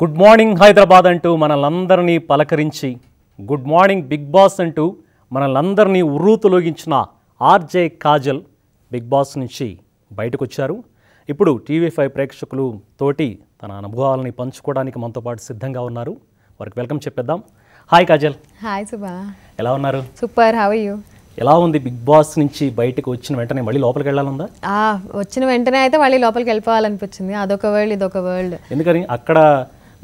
Good morning Hyderabad అంటూ మనలందరినీ పలకరించి గుడ్ మార్నింగ్ బిగ్ బాస్ అంటూ మనలందరినీ ఉర్రూతులోగించిన ఆర్జే కాజల్ బిగ్ బాస్ నుంచి బయటకు వచ్చారు ఇప్పుడు టీవీ ఫైవ్ ప్రేక్షకులు తోటి తన అనుభవాలని పంచుకోవడానికి మనతో పాటు సిద్ధంగా ఉన్నారు వారికి వెల్కమ్ చెప్పేద్దాం హాయ్ కాజల్ హాయ్ సుభా ఎలా ఉన్నారు సూపర్ హావ్ యూ ఎలా ఉంది బిగ్ బాస్ నుంచి బయటకు వచ్చిన వెంటనే మళ్ళీ లోపలికి వెళ్ళాలందా వచ్చిన వెంటనే అయితే మళ్ళీ లోపలికి వెళ్ళిపోవాలనిపించింది అదొక వరల్డ్ ఇదొక వరల్డ్ ఎందుకని అక్కడ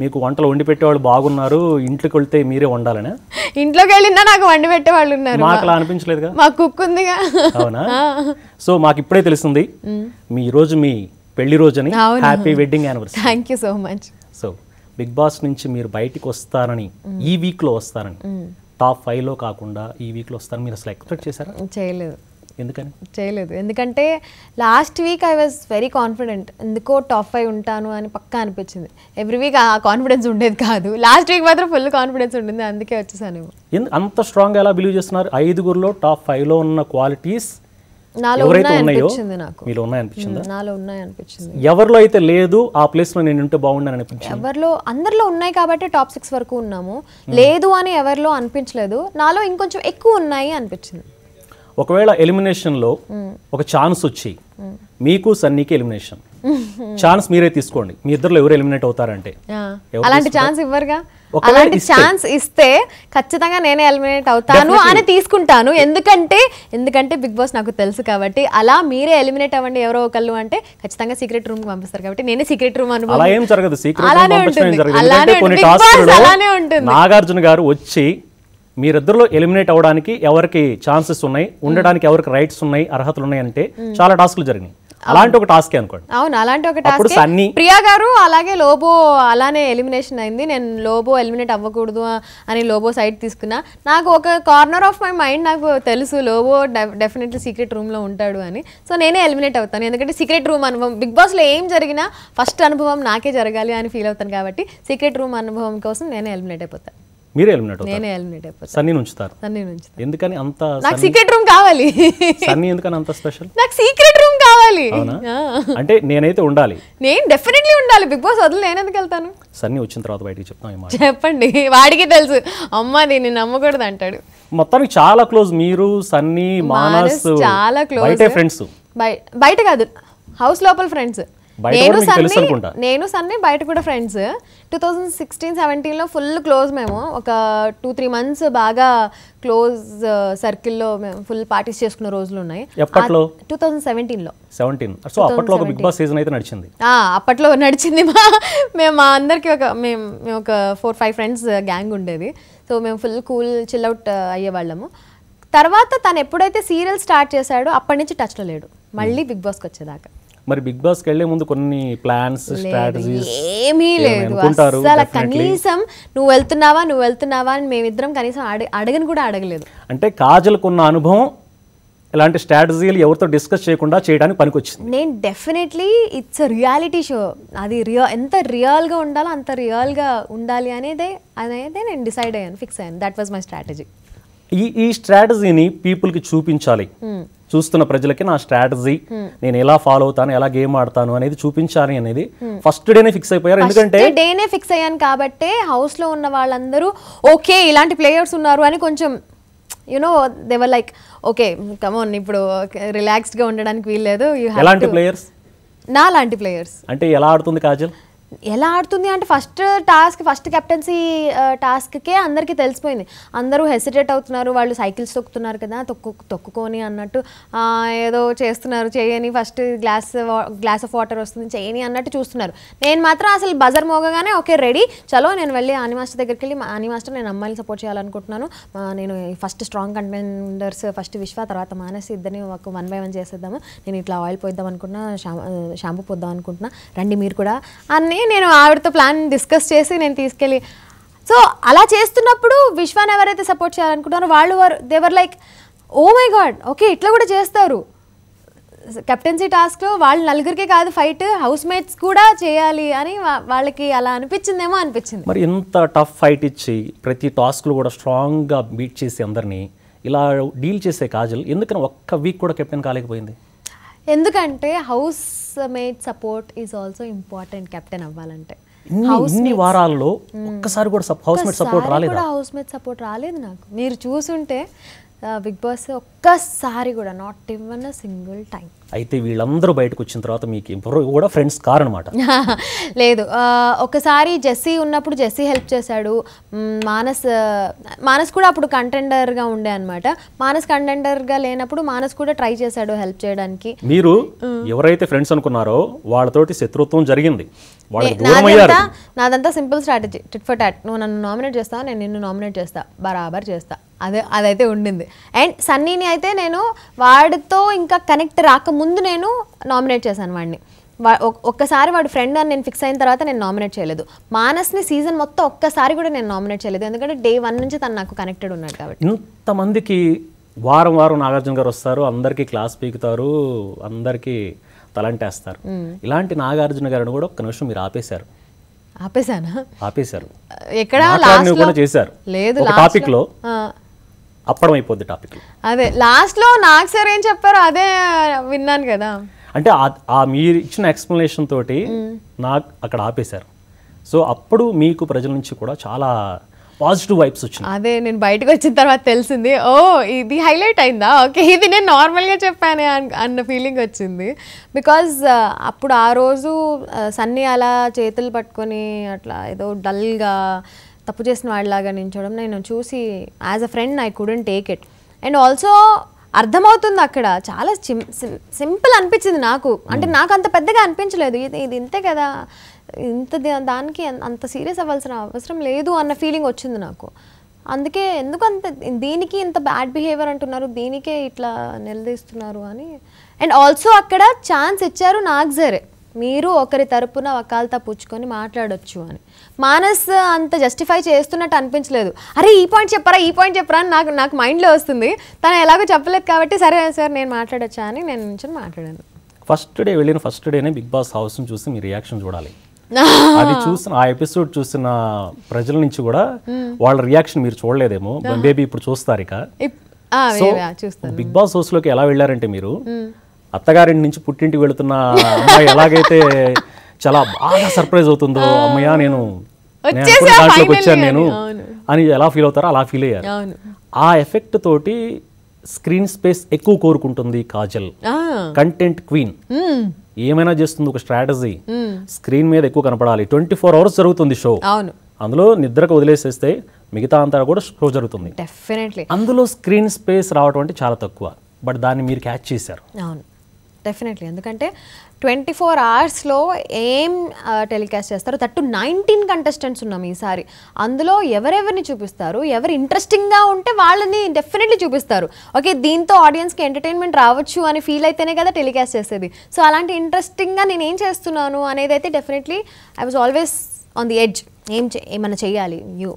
మీకు వంటలు వండి పెట్టేవాళ్ళు బాగున్నారు ఇంట్లోకి వెళ్తే మీరే వండాలని ఇంట్లోకి వెళ్ళినా నాకు వండి పెట్టేవాళ్ళు ఉన్నారు మాకు అలా అనిపించలేదు మా కుక్ ఉందిగా అవునా సో మాకు ఇప్పుడే తెలుస్తుంది మీ రోజు మీ పెళ్లి రోజు అని happy wedding anniversary thank you so much so Bigg Boss నుంచి మీరు బయటికి వస్తారని ఈ వీక్లో వస్తారని టాప్ ఫైవ్లో కాకుండా ఈ వీక్లో వస్తారని మీరు అసలు ఎక్స్పెక్ట్ చేశారా చేయలేదు ఎందుకని చేయలేదు ఎందుకంటే last week I was very confident ఎందుకో టాప్ ఫైవ్ ఉంటాను అని పక్కా అనిపించింది ఎవ్రీ వీక్ ఆ కాన్ఫిడెన్స్ ఉండేది కాదు లాస్ట్ వీక్ మాత్రం ఫుల్ కాన్ఫిడెన్స్ ఉండింది అందుకే వచ్చేసాను అంత స్ట్రాంగ్ ఎలా బిలీవ్ చేస్తున్నారు ఐదుగురులో టాప్ ఫైవ్లో ఉన్న క్వాలిటీస్ నాలో నాకు ఎవరిలో అయితే లేదు ఆ ప్లేస్ లో నేను ఉంటే బాగుండని అనిపించింది ఎవరిలో అందరిలో ఉన్నాయి కాబట్టి టాప్ సిక్స్ వరకు ఉన్నాము లేదు అని ఎవరిలో అనిపించలేదు నాలో ఇంకొంచెం ఎక్కువ ఉన్నాయి అనిపించింది ఒకవేళ ఎలిమినేషన్లో ఒక ఛాన్స్ వచ్చి మీకు సన్నీకి ఎలిమినేషన్ ఛాన్స్ మీరే తీసుకోండి మీ ఇద్దరు ఎవరు ఎలిమినేట్ అవుతారంటే అలాంటి ఛాన్స్ ఇవ్వరుగా అలాంటి ఛాన్స్ ఇస్తే ఖచ్చితంగా నేనే ఎలిమినేట్ అవుతాను అని తీసుకుంటాను ఎందుకంటే ఎందుకంటే బిగ్ బాస్ నాకు తెలుసు కాబట్టి అలా మీరే ఎలిమినేట్ అవ్వండి ఎవరో ఒకళ్ళు అంటే ఖచ్చితంగా సీక్రెట్ రూమ్ కి పంపిస్తారు కాబట్టి నేనే సీక్రెట్ రూమ్ అనుభవం జరగదు అలానే ఉంటుంది నాగార్జున గారు వచ్చి మీరిద్దరులో ఎలిమినేట్ అవడానికి ఎవరికి ఛాన్సెస్ ఉన్నాయి ఉండడానికి ఎవరికి రైట్స్ ఉన్నాయి అర్హతలు ఉన్నాయి అంటే చాలా టాస్క్లు జరిగినాయి అలాంటి ఒక టాస్క్ అనుకోండి అవును అలాంటి ఒక టాస్క్ అన్ని ప్రియా గారు అలాగే లోబో అలానే ఎలిమినేషన్ అయింది నేను లోబో ఎలిమినేట్ అవ్వకూడదు అని లోబో సైడ్ తీసుకున్నా నాకు ఒక కార్నర్ ఆఫ్ మై మైండ్ నాకు తెలుసు లోబో డెఫినెట్లీ సీక్రెట్ రూమ్ లో ఉంటాడు అని సో నేనే ఎలిమినేట్ అవుతాను ఎందుకంటే సీక్రెట్ రూమ్ అనుభవం బిగ్ బాస్ లో ఏం జరిగినా ఫస్ట్ అనుభవం నాకే జరగాలి అని ఫీల్ అవుతాను కాబట్టి సీక్రెట్ రూమ్ అనుభవం కోసం నేనే ఎలిమినేట్ అయిపోతాను మీరే ఎలిమినేట్ నేనే ఎలిమినేట్ అయిపోతాను సన్నీ ఉంచుతారు సన్నీ ఉంచుతారు ఎందుకని అంత నాకు సీక్రెట్ రూమ్ కావాలి సన్నీ ఎందుకని అంత స్పెషల్ నాకు సీక్రెట్ రూమ్ కావాలి అంటే నేనైతే ఉండాలి నేను డెఫినెట్లీ ఉండాలి బిగ్ బాస్ వదిలి నేను ఎందుకు వెళ్తాను సన్నీ వచ్చిన తర్వాత బయటికి చెప్తాను చెప్పండి వాడికి తెలుసు అమ్మ దీన్ని నమ్మకూడదు అంటాడు మొత్తానికి చాలా క్లోజ్ మీరు సన్నీ మానస్ చాలా క్లోజ్ బయట ఫ్రెండ్స్ బయట కాదు హౌస్ లోపల ఫ్రెండ్స్ నేను సన్నీ నేను సన్నీ బయట కూడా ఫ్రెండ్స్ టూ థౌజండ్ సిక్స్టీన్ సెవెంటీన్లో ఫుల్ క్లోజ్ మేము ఒక టూ త్రీ మంత్స్ బాగా క్లోజ్ సర్కిల్లో uh, మేము ఫుల్ పార్టీస్ చేసుకున్న రోజులు ఉన్నాయి ఎప్పట్లో టూ థౌజండ్ సెవెంటీన్లో సెవెంటీన్ సో అప్పట్లో బిగ్ బాస్ సీజన్ అయితే నడిచింది అప్పట్లో నడిచింది మా మేము మా అందరికీ ఒక మేము మేము ఒక ఫోర్ ఫైవ్ ఫ్రెండ్స్ గ్యాంగ్ ఉండేది సో మేము ఫుల్ కూల్ చిల్అవుట్ అయ్యేవాళ్ళము తర్వాత తను ఎప్పుడైతే సీరియల్ స్టార్ట్ చేశాడో అప్పటి నుంచి టచ్లో లేడు మళ్ళీ hmm. బిగ్ బాస్కి వచ్చేదాకా మరి బిగ్ బాస్ కి ముందు కొన్ని ప్లాన్స్ స్ట్రాటజీస్ ఏమీ లేదు అసలు కనీసం నువ్వు వెళ్తున్నావా నువ్వు వెళ్తున్నావా అని మేమిద్దరం కనీసం అడగని కూడా అడగలేదు అంటే కాజల్కున్న అనుభవం ఇలాంటి స్ట్రాటజీలు ఎవరితో డిస్కస్ చేయకుండా చేయడానికి పనికొచ్చింది నేను డెఫినెట్లీ ఇట్స్ రియాలిటీ షో అది రియా ఎంత రియల్గా ఉండాలో అంత రియల్గా ఉండాలి అనేదే అనేది నేను డిసైడ్ అయ్యాను ఫిక్స్ అయ్యాను దట్ వాజ్ మై స్ట్రాటజీ ఈ ఈ స్ట్రాటజీని పీపుల్కి చూపించాలి చూస్తున్న ప్రజలకి నా స్ట్రాటజీ hmm. నేను ఎలా ఫాలో అవుతాను ఎలా గేమ్ ఆడతాను అనేది చూపించాలి అనేది hmm. ఫస్ట్ డేనే ఫిక్స్ అయిపోయారు ఎందుకంటే డేనే ఫిక్స్ అయ్యాను కాబట్టి హౌస్ లో ఉన్న వాళ్ళందరూ ఓకే ఇలాంటి ప్లేయర్స్ ఉన్నారు అని కొంచెం you know they were like okay come on ఇప్పుడు రిలాక్స్డ్ గా ఉండడానికి వీల్లేదు ఎలాంటి ప్లేయర్స్ నా లాంటి ప్లేయర్స్ అంటే ఎలా ఆడుతుంది కాజల్ ఎలా ఆడుతుంది అంటే ఫస్ట్ టాస్క్ ఫస్ట్ కెప్టెన్సీ టాస్క్కే అందరికీ తెలిసిపోయింది అందరూ హెసిటేట్ అవుతున్నారు వాళ్ళు సైకిల్స్ తొక్కుతున్నారు కదా తొక్కు తొక్కుకొని అన్నట్టు ఏదో చేస్తున్నారు చేయని first glass glass of water వస్తుంది చేయని అన్నట్టు చూస్తున్నారు నేను మాత్రం అసలు బజర్ మోగగానే ఓకే రెడీ చలో నేను వెళ్ళి ఆని మాస్టర్ దగ్గరికి వెళ్ళి ఆని మాస్టర్ నేను అమ్మాయిని సపోర్ట్ చేయాలనుకుంటున్నాను నేను ఫస్ట్ స్ట్రాంగ్ కంటెండర్స్ ఫస్ట్ విశ్వ తర్వాత మానేసి ఇద్దరిని ఒక వన్ బై వన్ చేసేద్దాము నేను ఇట్లా ఆయిల్ పోయిద్దాం అనుకుంటున్నా షాంపూ పోద్దాం అనుకుంటున్నా రండి మీరు కూడా అన్ని అని నేను ఆవిడతో ప్లాన్ డిస్కస్ చేసి నేను తీసుకెళ్ళి సో అలా చేస్తున్నప్పుడు విశ్వాన్ని ఎవరైతే సపోర్ట్ చేయాలనుకుంటున్నారో వాళ్ళు వారు they were like oh my god okay ఇట్లా కూడా చేస్తారు కెప్టెన్సీ టాస్క్లో వాళ్ళు నలుగురికే కాదు ఫైట్ హౌస్ మేట్స్ కూడా చేయాలి అని వాళ్ళకి అలా అనిపించిందేమో అనిపించింది మరి ఇంత టఫ్ ఫైట్ ఇచ్చి ప్రతి టాస్క్లు కూడా స్ట్రాంగ్గా బీట్ చేసి అందరినీ ఇలా డీల్ చేసే కాజల్ ఎందుకని ఒక్క వీక్ కూడా కెప్టెన్ కాలేకపోయింది ఎందుకంటే housemate support is also important captain అవ్వాలంటే ఇన్ని వారాల్లో ఒక్కసారి కూడా హౌస్ మేట్ సపోర్ట్ రాలేదు హౌస్ సపోర్ట్ రాలేదు నాకు మీరు చూసుంటే బిగ్ బాస్ ఒక్కసారి కూడా not even a single time అయితే వీళ్ళందరూ బయటకు వచ్చిన తర్వాత మీకు ఎవరు కూడా ఫ్రెండ్స్ కారనమాట లేదు ఒకసారి జెస్సీ ఉన్నప్పుడు జెస్సీ హెల్ప్ చేశాడు మానస్ మానస్ కూడా అప్పుడు కంటెండర్గా ఉండే అనమాట మానస్ కంటెండర్గా లేనప్పుడు మానస్ కూడా ట్రై చేశాడు హెల్ప్ చేయడానికి మీరు ఎవరైతే ఫ్రెండ్స్ అనుకున్నారో వాళ్ళతోటి శత్రుత్వం జరిగింది నాదంతా నాదంతా simple strategy tit for tat నువ్వు నన్ను నామినేట్ చేస్తావు నేను నిన్ను నామినేట్ చేస్తా బరాబర్ చేస్తా అదే అదైతే ఉండింది అండ్ సన్నీని అయితే నేను వాడితో ఇంకా కనెక్ట్ రాకముందు ముందు నేను నామినేట్ చేశాను వాడిని ఒక్కసారి వాడు ఫ్రెండ్ అని నేను ఫిక్స్ అయిన తర్వాత నేను నామినేట్ చేయలేదు మానస్ని సీజన్ మొత్తం ఒక్కసారి కూడా నేను నామినేట్ చేయలేదు ఎందుకంటే డే వన్ నుంచి తను నాకు కనెక్టెడ్ ఉన్నాడు కాబట్టి ఇంతమందికి వారం వారం నాగార్జున గారు వస్తారు అందరికీ క్లాస్ పీకుతారు అందరికీ తలంటేస్తారు ఇలాంటి నాగార్జున గారిని కూడా ఒక్క నిమిషం మీరు ఆపేశారు ఆపేశానా ఆపేశారు ఎక్కడ చేశారు లేదు టాపిక్ లో అప్పడం అయిపోద్ది టాపిక్ అదే లాస్ట్లో నాకు సార్ ఏం చెప్పారు అదే విన్నాను కదా అంటే ఆ మీరు ఇచ్చిన ఎక్స్ప్లెనేషన్ తోటి నాకు అక్కడ ఆపేశారు సో అప్పుడు మీకు ప్రజల నుంచి కూడా చాలా పాజిటివ్ వైబ్స్ వచ్చింది అదే నేను బయటకు వచ్చిన తర్వాత తెలిసింది ఓ ఇది హైలైట్ అయిందా ఓకే ఇది నేను నార్మల్గా చెప్పాను అన్న ఫీలింగ్ వచ్చింది బికాజ్ అప్పుడు ఆ రోజు సన్నీ అలా చేతులు పట్టుకొని అట్లా ఏదో డల్గా తప్పు చేసిన వాళ్ళలాగా నించడం నేను చూసి as a friend I couldn't take it and also అర్థమవుతుంది అక్కడ చాలా సింపుల్ అనిపించింది నాకు అంటే hmm. నాకు అంత పెద్దగా అనిపించలేదు ఇది ఇది ఇంతే కదా ఇంత దానికి అంత సీరియస్ అవ్వాల్సిన అవసరం లేదు అన్న ఫీలింగ్ వచ్చింది నాకు అందుకే ఎందుకు అంత దీనికి ఇంత బ్యాడ్ బిహేవియర్ అంటున్నారు దీనికే ఇట్లా నిలదీస్తున్నారు అని అండ్ ఆల్సో అక్కడ ఛాన్స్ ఇచ్చారు నాకు సరే మీరు ఒకరి తరపున ఒకళ్ళతో పుచ్చుకొని మాట్లాడొచ్చు అని మానస్ అంత జస్టిఫై చేస్తున్నట్టు అనిపించలేదు అరే ఈ పాయింట్ చెప్పరా ఈ పాయింట్ చెప్పరా అని నాకు నాకు మైండ్లో వస్తుంది తను ఎలాగో చెప్పలేదు కాబట్టి సరే సార్ నేను మాట్లాడొచ్చా అని నేను నుంచి మాట్లాడాను ఫస్ట్ డే వెళ్ళిన ఫస్ట్ డేనే బిగ్ బాస్ ని చూసి మీ రియాక్షన్ చూడాలి అది చూసిన ఆ ఎపిసోడ్ చూసిన ప్రజల నుంచి కూడా hmm. వాళ్ళ రియాక్షన్ మీరు చూడలేదేమో బేబీ ఇప్పుడు చూస్తారు ఇక బిగ్ బాస్ హౌస్ లోకి ఎలా వెళ్ళారంటే మీరు hmm. అత్తగారింటి నుంచి పుట్టింటికి వెళుతున్న అమ్మాయి ఎలాగైతే చాలా బాగా సర్ప్రైజ్ అవుతుందో అమ్మయ్య నేను దాంట్లోకి వచ్చాను నేను అని ఎలా ఫీల్ అవుతారో అలా ఫీల్ అయ్యారు ఆ ఎఫెక్ట్ తోటి స్క్రీన్ స్పేస్ ఎక్కువ కోరుకుంటుంది కాజల్ కంటెంట్ క్వీన్ ఏమైనా చేస్తుంది ఒక స్ట్రాటజీ స్క్రీన్ మీద ఎక్కువ కనపడాలి ట్వంటీ ఫోర్ అవర్స్ జరుగుతుంది షో అందులో నిద్రకు వదిలేసేస్తే మిగతా అంతా కూడా షో జరుగుతుంది అందులో స్క్రీన్ స్పేస్ రావటం అంటే చాలా తక్కువ బట్ దాన్ని మీరు క్యాచ్ చేశారు డెఫినెట్లీ ఎందుకంటే ట్వంటీ ఫోర్ అవర్స్లో ఏం టెలికాస్ట్ చేస్తారు తట్టు నైన్టీన్ కంటెస్టెంట్స్ ఉన్నాం ఈసారి అందులో ఎవరెవరిని చూపిస్తారు ఎవరు ఇంట్రెస్టింగ్గా ఉంటే వాళ్ళని డెఫినెట్లీ చూపిస్తారు ఓకే దీంతో ఆడియన్స్కి ఎంటర్టైన్మెంట్ రావచ్చు అని ఫీల్ అయితేనే కదా టెలికాస్ట్ చేసేది సో అలాంటి ఇంట్రెస్టింగ్గా నేను ఏం చేస్తున్నాను అనేది అయితే definitely I was always on the edge ఏం ఏమైనా చేయాలి యూ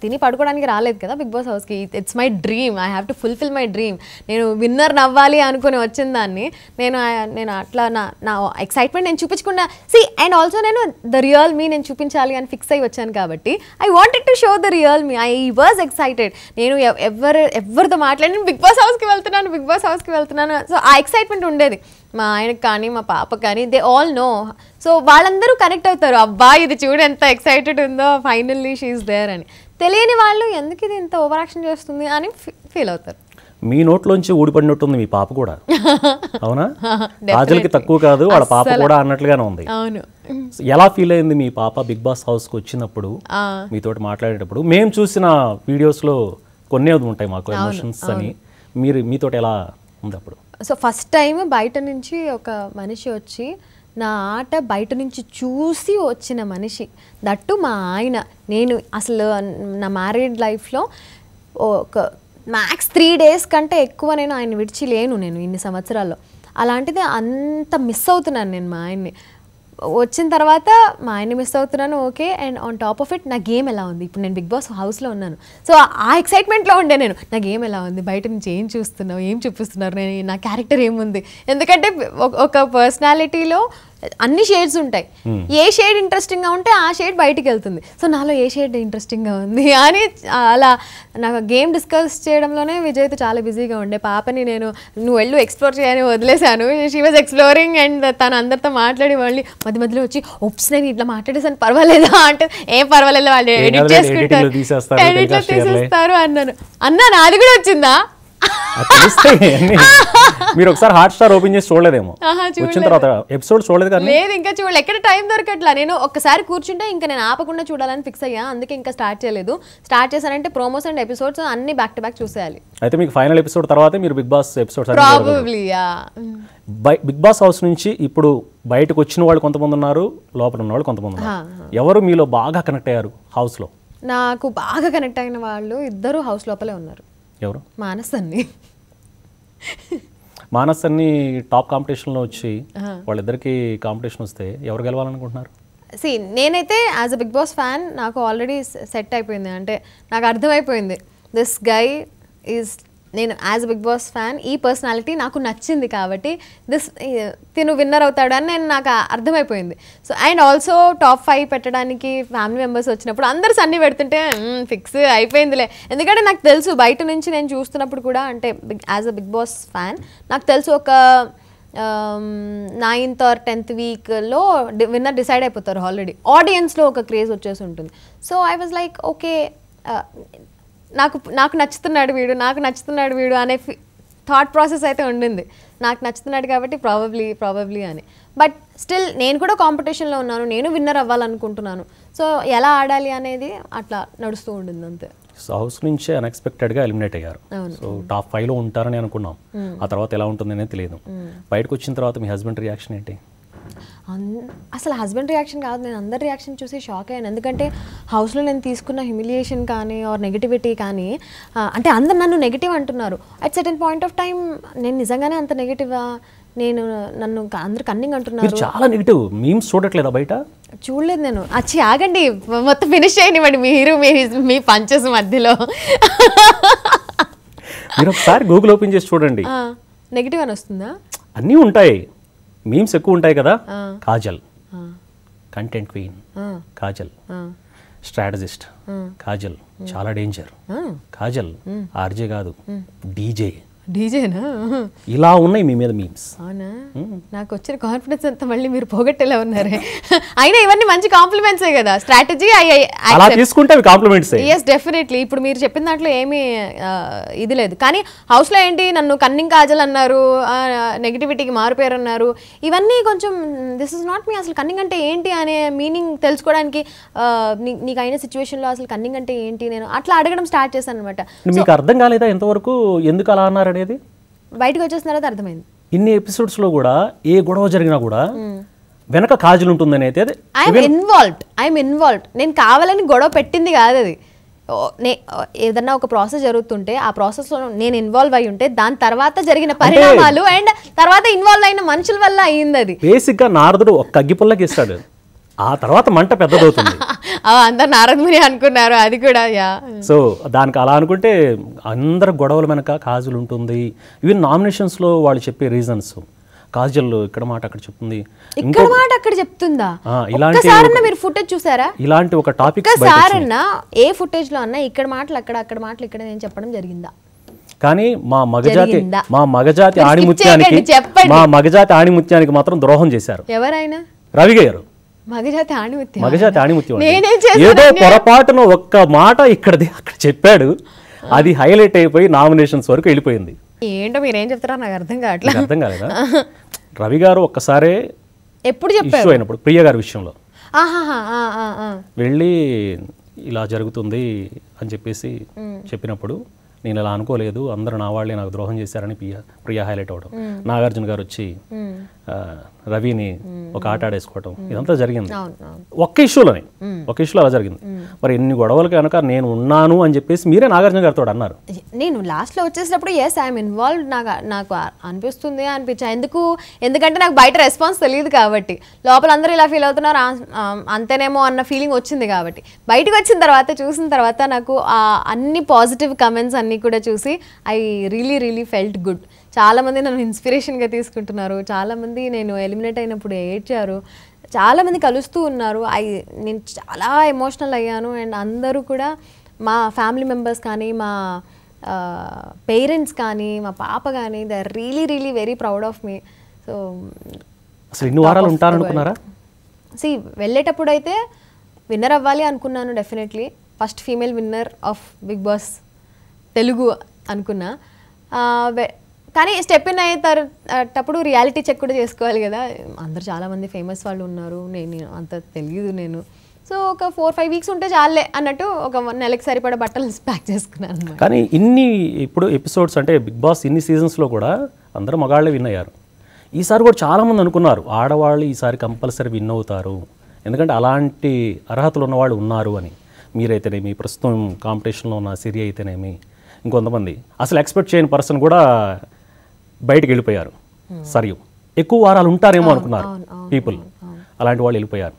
తిని పడుకోవడానికి రాలేదు కదా బిగ్ బాస్ హౌస్కి it's my dream I have to fulfil my dream నేను విన్నర్ నవ్వాలి అనుకుని వచ్చిన దాన్ని నేను నేను అట్లా నా నా ఎక్సైట్మెంట్ నేను చూపించకుండా సి అండ్ ఆల్సో నేను ద రియల్ మీ నేను చూపించాలి అని ఫిక్స్ అయ్యి వచ్చాను కాబట్టి I wanted to show the real me I was excited నేను ఎవరు ఎవరితో మాట్లాడిన బిగ్ బాస్ హౌస్కి వెళ్తున్నాను బిగ్ బాస్ హౌస్కి వెళ్తున్నాను సో ఆ ఎక్సైట్మెంట్ ఉండేది మా ఆయనకు కానీ మా పాప కానీ దే ఆల్ నో సో వాళ్ళందరూ కనెక్ట్ అవుతారు అబ్బా ఇది చూడు ఎంత ఎక్సైటెడ్ ఉందో ఫైనల్లీ షీఈస్ దేర్ అని తెలియని వాళ్ళు ఎందుకు ఇది ఇంత ఓవర్ యాక్షన్ చేస్తుంది అని ఫీల్ అవుతారు మీ నోట్లోంచి ఊడిపడినట్టుంది మీ పాప కూడా అవునా రాజులకి తక్కువ కాదు వాళ్ళ పాప కూడా అన్నట్లుగానే ఉంది అవును ఎలా ఫీల్ అయింది మీ పాప బిగ్ బాస్ హౌస్ కు వచ్చినప్పుడు మీతో మాట్లాడేటప్పుడు మేము చూసిన వీడియోస్లో కొన్ని ఉంటాయి మాకు ఎమోషన్స్ అని మీరు మీతో ఎలా ఉంది అప్పుడు సో ఫస్ట్ టైం బయట నుంచి ఒక మనిషి వచ్చి నా ఆట బయట నుంచి చూసి వచ్చిన మనిషి దట్టు మా ఆయన నేను అసలు నా మ్యారీడ్ లైఫ్లో ఒక మ్యాక్స్ త్రీ డేస్ కంటే ఎక్కువ నేను ఆయన విడిచి లేను నేను ఇన్ని సంవత్సరాల్లో అలాంటిది అంత మిస్ అవుతున్నాను నేను మా ఆయన్ని వచ్చిన తర్వాత మా ఆయన్ని మిస్ అవుతున్నాను okay and on top of it నా గేమ్ ఎలా ఉంది ఇప్పుడు నేను బిగ్ బాస్ హౌస్లో ఉన్నాను సో ఆ ఎక్సైట్మెంట్లో ఉండే నేను నా గేమ్ ఎలా ఉంది బయట నుంచి ఏం చూస్తున్నావు ఏం చూపిస్తున్నారు నేను నా క్యారెక్టర్ ఏముంది ఎందుకంటే ఒక పర్సనాలిటీలో అన్ని షేడ్స్ ఉంటాయి hmm. ఏ షేడ్ ఇంట్రెస్టింగ్ గా ఉంటే ఆ షేడ్ బయటికి వెళ్తుంది సో నాలో ఏ షేడ్ ఇంట్రెస్టింగ్ గా ఉంది అని అలా నాకు గేమ్ డిస్కస్ చేయడంలోనే విజయ్తో చాలా బిజీగా ఉండే పాపని నేను నువ్వు వెళ్ళు ఎక్స్ప్లోర్ చేయని వదిలేశాను షీ వాజ్ ఎక్స్ప్లోరింగ్ అండ్ తను అందరితో మాట్లాడి మళ్ళీ మధ్య మధ్యలో వచ్చి ఉప్స్ నేను ఇట్లా మాట్లాడేసాను పర్వాలేదు అంటే ఏం పర్వాలేదు వాళ్ళు ఎడిట్ చేసుకుంటారు ఎడిట్లో తీసేస్తారు అన్నాను అన్నా నాది కూడా వచ్చిందా మీరు ఒకసారి హాట్ స్టార్ ఓపెన్ చేసి చూడలేదేమో వచ్చిన తర్వాత ఎపిసోడ్ చూడలేదు కానీ లేదు ఇంకా చూడలేదు ఎక్కడ టైం దొరకట్లా నేను ఒకసారి కూర్చుంటే ఇంకా నేను ఆపకుండా చూడాలని ఫిక్స్ అయ్యా అందుకే ఇంకా స్టార్ట్ చేయలేదు స్టార్ట్ చేశానంటే ప్రోమోస్ అండ్ ఎపిసోడ్స్ అన్ని బ్యాక్ టు బ్యాక్ చూసేయాలి అయితే మీకు ఫైనల్ ఎపిసోడ్ తర్వాత మీరు Bigg Boss episodes probably Bigg Boss house నుంచి ఇప్పుడు బయటకు వచ్చిన వాళ్ళు కొంతమంది ఉన్నారు లోపల ఉన్న వాళ్ళు కొంతమంది ఉన్నారు ఎవరు మీలో బాగా కనెక్ట్ అయ్యారు హౌస్లో నాకు బాగా కనెక్ట్ అయిన వాళ్ళు ఇద్దరు హౌస్ లోపలే ఉన్నారు ఎవరు మానస్ అన్ని టాప్ కాంపిటీషన్లో వచ్చి వాళ్ళిద్దరికి కాంపిటీషన్ వస్తే ఎవరు గెలవాలనుకుంటున్నారు సి నేనైతే as a Bigg Boss fan నాకు ఆల్రెడీ సెట్ అయిపోయింది అంటే నాకు అర్థమైపోయింది దిస్ గై ఈజ్ నేను యాజ్ బిగ్ బాస్ ఫ్యాన్ ఈ పర్సనాలిటీ నాకు నచ్చింది కాబట్టి దిస్ తిను విన్నర్ అవుతాడు అని నేను నాకు అర్థమైపోయింది so and also top five పెట్టడానికి ఫ్యామిలీ మెంబర్స్ వచ్చినప్పుడు అందరు సన్ని పెడుతుంటే ఫిక్స్ అయిపోయిందిలే ఎందుకంటే నాకు తెలుసు బయట నుంచి నేను చూస్తున్నప్పుడు కూడా అంటే as a Bigg Boss fan నాకు తెలుసు ఒక నైన్త్ ఆర్ టెన్త్ వీక్లో విన్నర్ డిసైడ్ అయిపోతారు ఆల్రెడీ ఆడియన్స్లో ఒక క్రేజ్ వచ్చేసి ఉంటుంది so I was like okay నాకు నాకు నచ్చుతున్నాడు వీడు నాకు నచ్చుతున్నాడు వీడు అనే థాట్ ప్రాసెస్ అయితే ఉండింది నాకు నచ్చుతున్నాడు కాబట్టి ప్రాబబ్లీ ప్రాబబ్లీ అని బట్ స్టిల్ నేను కూడా కాంపిటీషన్లో ఉన్నాను నేను విన్నర్ అవ్వాలనుకుంటున్నాను సో ఎలా ఆడాలి అనేది అట్లా నడుస్తూ ఉండింది అంతే హౌస్ నుంచే అన్ఎక్స్పెక్టెడ్గా ఎలిమినేట్ అయ్యారు సో టాప్ ఫైవ్లో ఉంటారని అనుకున్నాం hmm. ఆ తర్వాత ఎలా ఉంటుంది తెలియదు hmm. బయటకు వచ్చిన తర్వాత మీ హస్బెండ్ రియాక్షన్ ఏంటి అసలు హస్బెండ్ రియాక్షన్ కాదు నేను అందరి రియాక్షన్ చూసి షాక్ అయ్యాను ఎందుకంటే హౌస్లో నేను తీసుకున్న హ్యూమిలియేషన్ కానీ ఆర్ నెగిటివిటీ కానీ అంటే అందరు నన్ను నెగిటివ్ అంటున్నారు at certain point of time నేను నిజంగానే అంత నెగిటివా నేను నన్ను అందరు కన్నింగ్ అంటున్నారు చాలా నెగిటివ్ మేము చూడట్లేదా బయట చూడలేదు నేను అచ్చి ఆగండి మొత్తం ఫినిష్ చేయనివ్వండి మీరు మీ పంచెస్ మధ్యలో మీరు ఒకసారి గూగుల్ ఓపెన్ చేసి చూడండి నెగిటివ్ అని వస్తుందా అన్నీ ఉంటాయి మీమ్స్ ఎక్కువ ఉంటాయి కదా Kajal content queen Kajal strategist Kajal చాలా డేంజర్ కాజల్ ఆర్జే కాదు డీజే డీజేనా ఇలా ఉన్నాయి మీ మీద మీమ్స్ అవునా నాకు వచ్చిన కాన్ఫిడెన్స్ అంతా మళ్ళీ మీరు పోగొట్టేలా ఉన్నారే అయినా ఇవన్నీ మంచి కాంప్లిమెంట్సే కదా స్ట్రాటజీ అలా తీసుకుంటే కాంప్లిమెంట్స్ ఎస్ డెఫినెట్లీ ఇప్పుడు మీరు చెప్పిన దాంట్లో ఏమీ ఇది లేదు కానీ హౌస్లో ఏంటి నన్ను కన్నింగ్ కాజల్ అన్నారు నెగిటివిటీకి మారిపోయారు అన్నారు ఇవన్నీ కొంచెం దిస్ ఇస్ నాట్ మీ అసలు కన్నింగ్ అంటే ఏంటి అనే మీనింగ్ తెలుసుకోవడానికి నీకు అయిన సిచ్యువేషన్లో అసలు కన్నింగ్ అంటే ఏంటి నేను అట్లా అడగడం స్టార్ట్ చేశాను అనమాట మీకు అర్థం కాలేదా ఎంతవరకు ఎందుకు అలా అన్నారు అనేది బయటకు వచ్చేసిన తర్వాత అర్థమైంది ఇన్ని ఎపిసోడ్స్ లో కూడా ఏ గొడవ జరిగినా కూడా వెనక కాజులు ఉంటుందని అయితే ఐఎమ్ ఇన్వాల్వ్డ్ ఐఎమ్ ఇన్వాల్వ్డ్ నేను కావాలని గొడవ పెట్టింది కాదు అది నే ఏదన్నా ఒక ప్రాసెస్ జరుగుతుంటే ఆ ప్రాసెస్ లో నేను ఇన్వాల్వ్ అయి ఉంటే దాని తర్వాత జరిగిన పరిణామాలు అండ్ తర్వాత ఇన్వాల్వ్ అయిన మనుషుల వల్ల అయింది అది గా నారదుడు ఒక కగ్గిపుల్లకి ఇస్తాడు ఆ తర్వాత మంట పెద్దదవుతుంది అందరు నారదముని అనుకున్నారు అది కూడా యా సో దానికి అలా అనుకుంటే అందరు గొడవల వెనక కాజులు ఉంటుంది ఈవెన్ నామినేషన్స్లో వాళ్ళు చెప్పే రీజన్స్ కాజల్ ఇక్కడ మాట అక్కడ చెప్తుంది ఇక్కడ మాట అక్కడ చెప్తుందా ఇలాంటి మీరు ఫుటేజ్ చూసారా ఇలాంటి ఒక టాపిక్ సారన్నా ఏ ఫుటేజ్ లో అన్నా ఇక్కడ మాటలు అక్కడ అక్కడ మాటలు ఇక్కడ నేను చెప్పడం జరిగిందా కానీ మా మగజాతి మా మగజాతి ఆణిముత్యానికి మా మగజాతి ఆణిముత్యానికి మాత్రం ద్రోహం చేశారు ఎవరైనా రవి గారు ఏదో పొరపాటున ఒక్క మాట ఇక్కడది అక్కడ చెప్పాడు అది హైలైట్ అయిపోయి నామినేషన్స్ వరకు వెళ్ళిపోయింది ఏంటో మీరేం చెప్తారా నాకు అర్థం కావట్లేదు అర్థం కాలేదా రవి గారు ఒక్కసారే ఎప్పుడు చెప్పారు అయినప్పుడు ప్రియ గారి విషయంలో వెళ్ళి ఇలా జరుగుతుంది అని చెప్పేసి చెప్పినప్పుడు నేను ఇలా అనుకోలేదు అందరూ నా వాళ్ళే నాకు ద్రోహం చేశారని ప్రియ ప్రియా హైలైట్ అవ్వడం నాగార్జున గారు వచ్చి రవిని ఒక ఆట ఆడేసుకోవటం ఇదంతా జరిగింది ఒక్క ఇష్యూలోనే ఒక ఇష్యూలో అలా జరిగింది మరి ఎన్ని గొడవలు కనుక నేను ఉన్నాను అని చెప్పేసి మీరే నాగార్జున గారితో అన్నారు నేను లాస్ట్ లో వచ్చేసినప్పుడు ఎస్ ఐఎమ్ ఇన్వాల్వ్ నాకు నాకు అనిపిస్తుంది అనిపించా ఎందుకు ఎందుకంటే నాకు బయట రెస్పాన్స్ తెలియదు కాబట్టి లోపల అందరూ ఇలా ఫీల్ అవుతున్నారు అంతేనేమో అన్న ఫీలింగ్ వచ్చింది కాబట్టి బయటకు వచ్చిన తర్వాత చూసిన తర్వాత నాకు అన్ని పాజిటివ్ కమెంట్స్ అన్ని కూడా చూసి I really really felt good చాలామంది నన్ను ఇన్స్పిరేషన్గా తీసుకుంటున్నారు చాలామంది నేను ఎలిమినేట్ అయినప్పుడు ఏడ్చారు చాలామంది కలుస్తూ ఉన్నారు ఐ నేను చాలా ఎమోషనల్ అయ్యాను అండ్ అందరూ కూడా మా ఫ్యామిలీ మెంబర్స్ కానీ మా పేరెంట్స్ కానీ మా పాప కానీ they are really really very proud of me so అసలు వారాలు ఉంటారనుకున్నారా సి వెళ్ళేటప్పుడు అయితే విన్నర్ అవ్వాలి అనుకున్నాను definitely first female winner of Bigg Boss Telugu అనుకున్నా కానీ స్టెప్ ఇన్ అయ్యేటప్పుడు రియాలిటీ చెక్ కూడా చేసుకోవాలి కదా అందరు చాలామంది ఫేమస్ వాళ్ళు ఉన్నారు నేను అంత తెలియదు నేను సో ఒక ఫోర్ ఫైవ్ వీక్స్ ఉంటే చాలే అన్నట్టు ఒక నెలకి సరిపడే బట్టలు ప్యాక్ చేసుకున్నాను కానీ ఇన్ని ఇప్పుడు ఎపిసోడ్స్ అంటే బిగ్ బాస్ ఇన్ని సీజన్స్లో కూడా అందరూ మగాళ్ళే విన్ అయ్యారు ఈసారి కూడా చాలామంది అనుకున్నారు ఆడవాళ్ళు ఈసారి కంపల్సరీ విన్ అవుతారు ఎందుకంటే అలాంటి అర్హతలు ఉన్నవాళ్ళు ఉన్నారు అని మీరైతేనేమి ప్రస్తుతం కాంపిటీషన్లో ఉన్న సిరి అయితేనేమి ఇంకొంతమంది అసలు ఎక్స్పెక్ట్ చేయని పర్సన్ కూడా బయటకు వెళ్ళిపోయారు hmm. సరియు ఎక్కువ వారాలు ఉంటారేమో అనుకున్నారు పీపుల్ అలాంటి వాళ్ళు వెళ్ళిపోయారు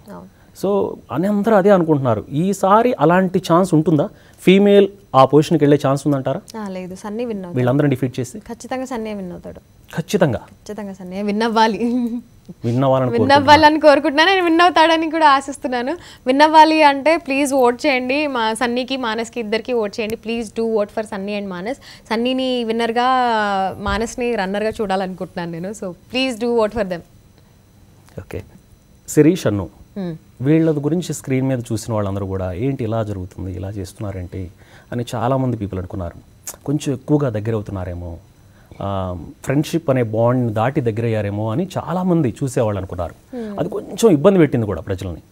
సో అని అందరూ అదే అనుకుంటున్నారు ఈసారి అలాంటి ఛాన్స్ ఉంటుందా ఫీమేల్ ఆ పొజిషన్కి వెళ్ళే ఛాన్స్ ఉందంటారా లేదు సన్నీ విన్ వీళ్ళందరూ డిఫీట్ చేసి ఖచ్చితంగా సన్నీ విన్ అవుతాడు ఖచ్చితంగా ఖచ్చితంగా సన్నీ విన్ అవ్వాలి విన్ అవ్వాలని కోరుకుంటున్నాను నేను విన్ అవుతాడని కూడా ఆశిస్తున్నాను విన్ అవ్వాలి అంటే ప్లీజ్ ఓట్ చేయండి మా సన్నీకి మానస్కి ఇద్దరికి ఓట్ చేయండి please do vote for Sunny and Manas సన్నీని విన్నర్గా మానస్ని రన్నర్గా చూడాలనుకుంటున్నాను నేను so please do vote for them okay Shirish అన్ను వీళ్ళ గురించి స్క్రీన్ మీద చూసిన వాళ్ళందరూ కూడా ఏంటి ఇలా జరుగుతుంది ఇలా చేస్తున్నారేంటి అని చాలామంది పీపుల్ అనుకున్నారు కొంచెం ఎక్కువగా దగ్గర అవుతున్నారేమో ఫ్రెండ్షిప్ అనే బాండ్ దాటి దగ్గర అయ్యారేమో అని చాలామంది చూసేవాళ్ళు అనుకున్నారు అది కొంచెం ఇబ్బంది పెట్టింది కూడా ప్రజల్ని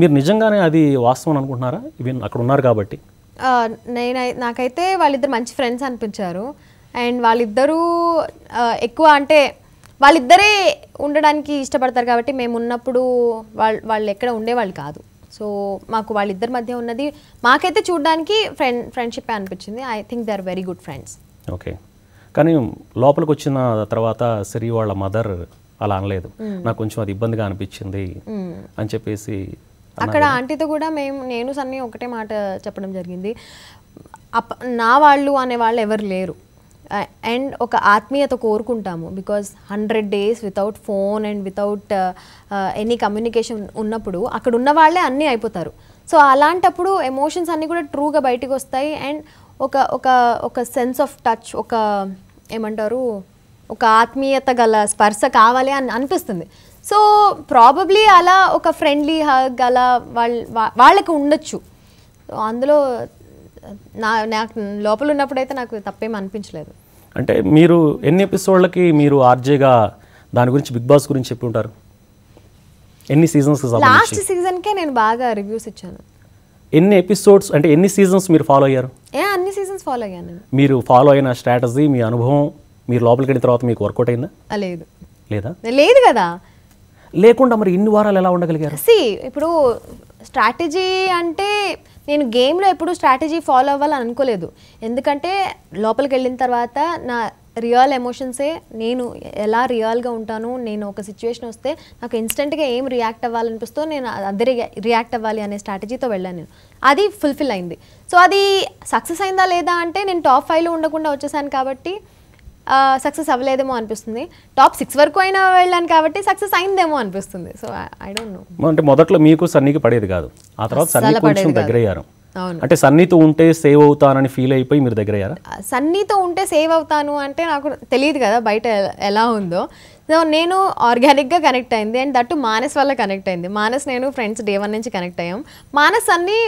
మీరు నిజంగానే అది వాస్తవం అనుకుంటున్నారా ఇవి అక్కడ ఉన్నారు కాబట్టి నేను నాకైతే వాళ్ళిద్దరు మంచి ఫ్రెండ్స్ అనిపించారు అండ్ వాళ్ళిద్దరూ ఎక్కువ అంటే వాళ్ళిద్దరే ఉండడానికి ఇష్టపడతారు కాబట్టి మేము ఉన్నప్పుడు వాళ్ళు వాళ్ళు ఎక్కడ ఉండేవాళ్ళు కాదు సో మాకు వాళ్ళిద్దరి మధ్య ఉన్నది మాకైతే చూడడానికి ఫ్రెండ్ ఫ్రెండ్షిప్ అనిపించింది I think they are very good friends okay కానీ లోపలికి వచ్చిన తర్వాత సిరి వాళ్ళ మదర్ అలా అనలేదు నాకు కొంచెం అది ఇబ్బందిగా అనిపించింది అని చెప్పేసి అక్కడ ఆంటీతో కూడా మేము నేను సన్నీ ఒకటే మాట చెప్పడం జరిగింది అప్ నా వాళ్ళు అనే వాళ్ళు ఎవరు లేరు అండ్ ఒక ఆత్మీయత కోరుకుంటాము because hundred days without phone and without any communication ఉన్నప్పుడు అక్కడ ఉన్న వాళ్ళే అన్నీ అయిపోతారు సో అలాంటప్పుడు ఎమోషన్స్ అన్నీ కూడా ట్రూగా బయటకు వస్తాయి అండ్ ఒక ఒక ఒక సెన్స్ ఆఫ్ టచ్ ఒక ఏమంటారు ఒక ఆత్మీయత గల స్పర్శ కావాలి అని అనిపిస్తుంది సో ప్రాబబ్లీ అలా ఒక ఫ్రెండ్లీ హగ్ అలా వాళ్ళ వాళ్ళకి ఉండొచ్చు అందులో నా నాకు లోపల ఉన్నప్పుడైతే నాకు తప్పేం అనిపించలేదు అంటే మీరు ఎన్ని ఎపిసోడ్లకి మీరు ఆర్జేగా దాని గురించి బిగ్ బాస్ గురించి చెప్పి ఉంటారు ఎన్ని సీజన్స్ లాస్ట్ సీజన్కే నేను బాగా రివ్యూస్ ఇచ్చాను ఎన్ని ఎపిసోడ్స్ అంటే ఎన్ని సీజన్స్ మీరు ఫాలో అయ్యారు ఏ అన్ని సీజన్స్ ఫాలో అయ్యాను మీరు ఫాలో అయిన స్ట్రాటజీ మీ అనుభవం మీరు లోపలికి వెళ్ళిన తర్వాత మీకు వర్కౌట్ అయిందా లేదు లేదా లేదు కదా లేకుండా మరి ఇన్ని వారాలు ఎలా ఉండగలిగారు సి ఇప్పుడు స్ట్రాటజీ అంటే నేను గేమ్లో ఎప్పుడు స్ట్రాటజీ ఫాలో అవ్వాలని అనుకోలేదు ఎందుకంటే లోపలికి వెళ్ళిన తర్వాత నా రియల్ ఎమోషన్సే నేను ఎలా రియల్గా ఉంటాను నేను ఒక సిచ్యువేషన్ వస్తే నాకు ఇన్స్టెంట్గా ఏం రియాక్ట్ అవ్వాలనిపిస్తో నేను అందరి రియాక్ట్ అవ్వాలి అనే స్ట్రాటజీతో వెళ్ళాను నేను అది ఫుల్ఫిల్ అయింది సో అది సక్సెస్ అయిందా లేదా అంటే నేను టాప్ ఫైవ్లో ఉండకుండా వచ్చేసాను కాబట్టి సక్సెస్ అవ్వలేదేమో అనిపిస్తుంది టాప్ సిక్స్ వరకు అయినా వెళ్ళాను కాబట్టి సక్సెస్ అయిందేమో అనిపిస్తుంది సో ఐ డోంట్ నో అంటే మొదట్లో మీకు సన్నీకి పడేది కాదు ఆ తర్వాత సన్నీ కొంచెం దగ్గర అయ్యారు అంటే సన్నీతో ఉంటే సేవ్ అవుతానని ఫీల్ అయిపోయి మీరు దగ్గర అయ్యారా సన్నీతో ఉంటే సేవ్ అవుతాను అంటే నాకు తెలియదు కదా బయట ఎలా ఉందో సో నేను ఆర్గానిక్గా కనెక్ట్ అయింది అండ్ దట్టు మానస్ వల్ల కనెక్ట్ అయింది మానస్ నేను ఫ్రెండ్స్ డే వన్ నుంచి కనెక్ట్ అయ్యాం మానస్ అన్ని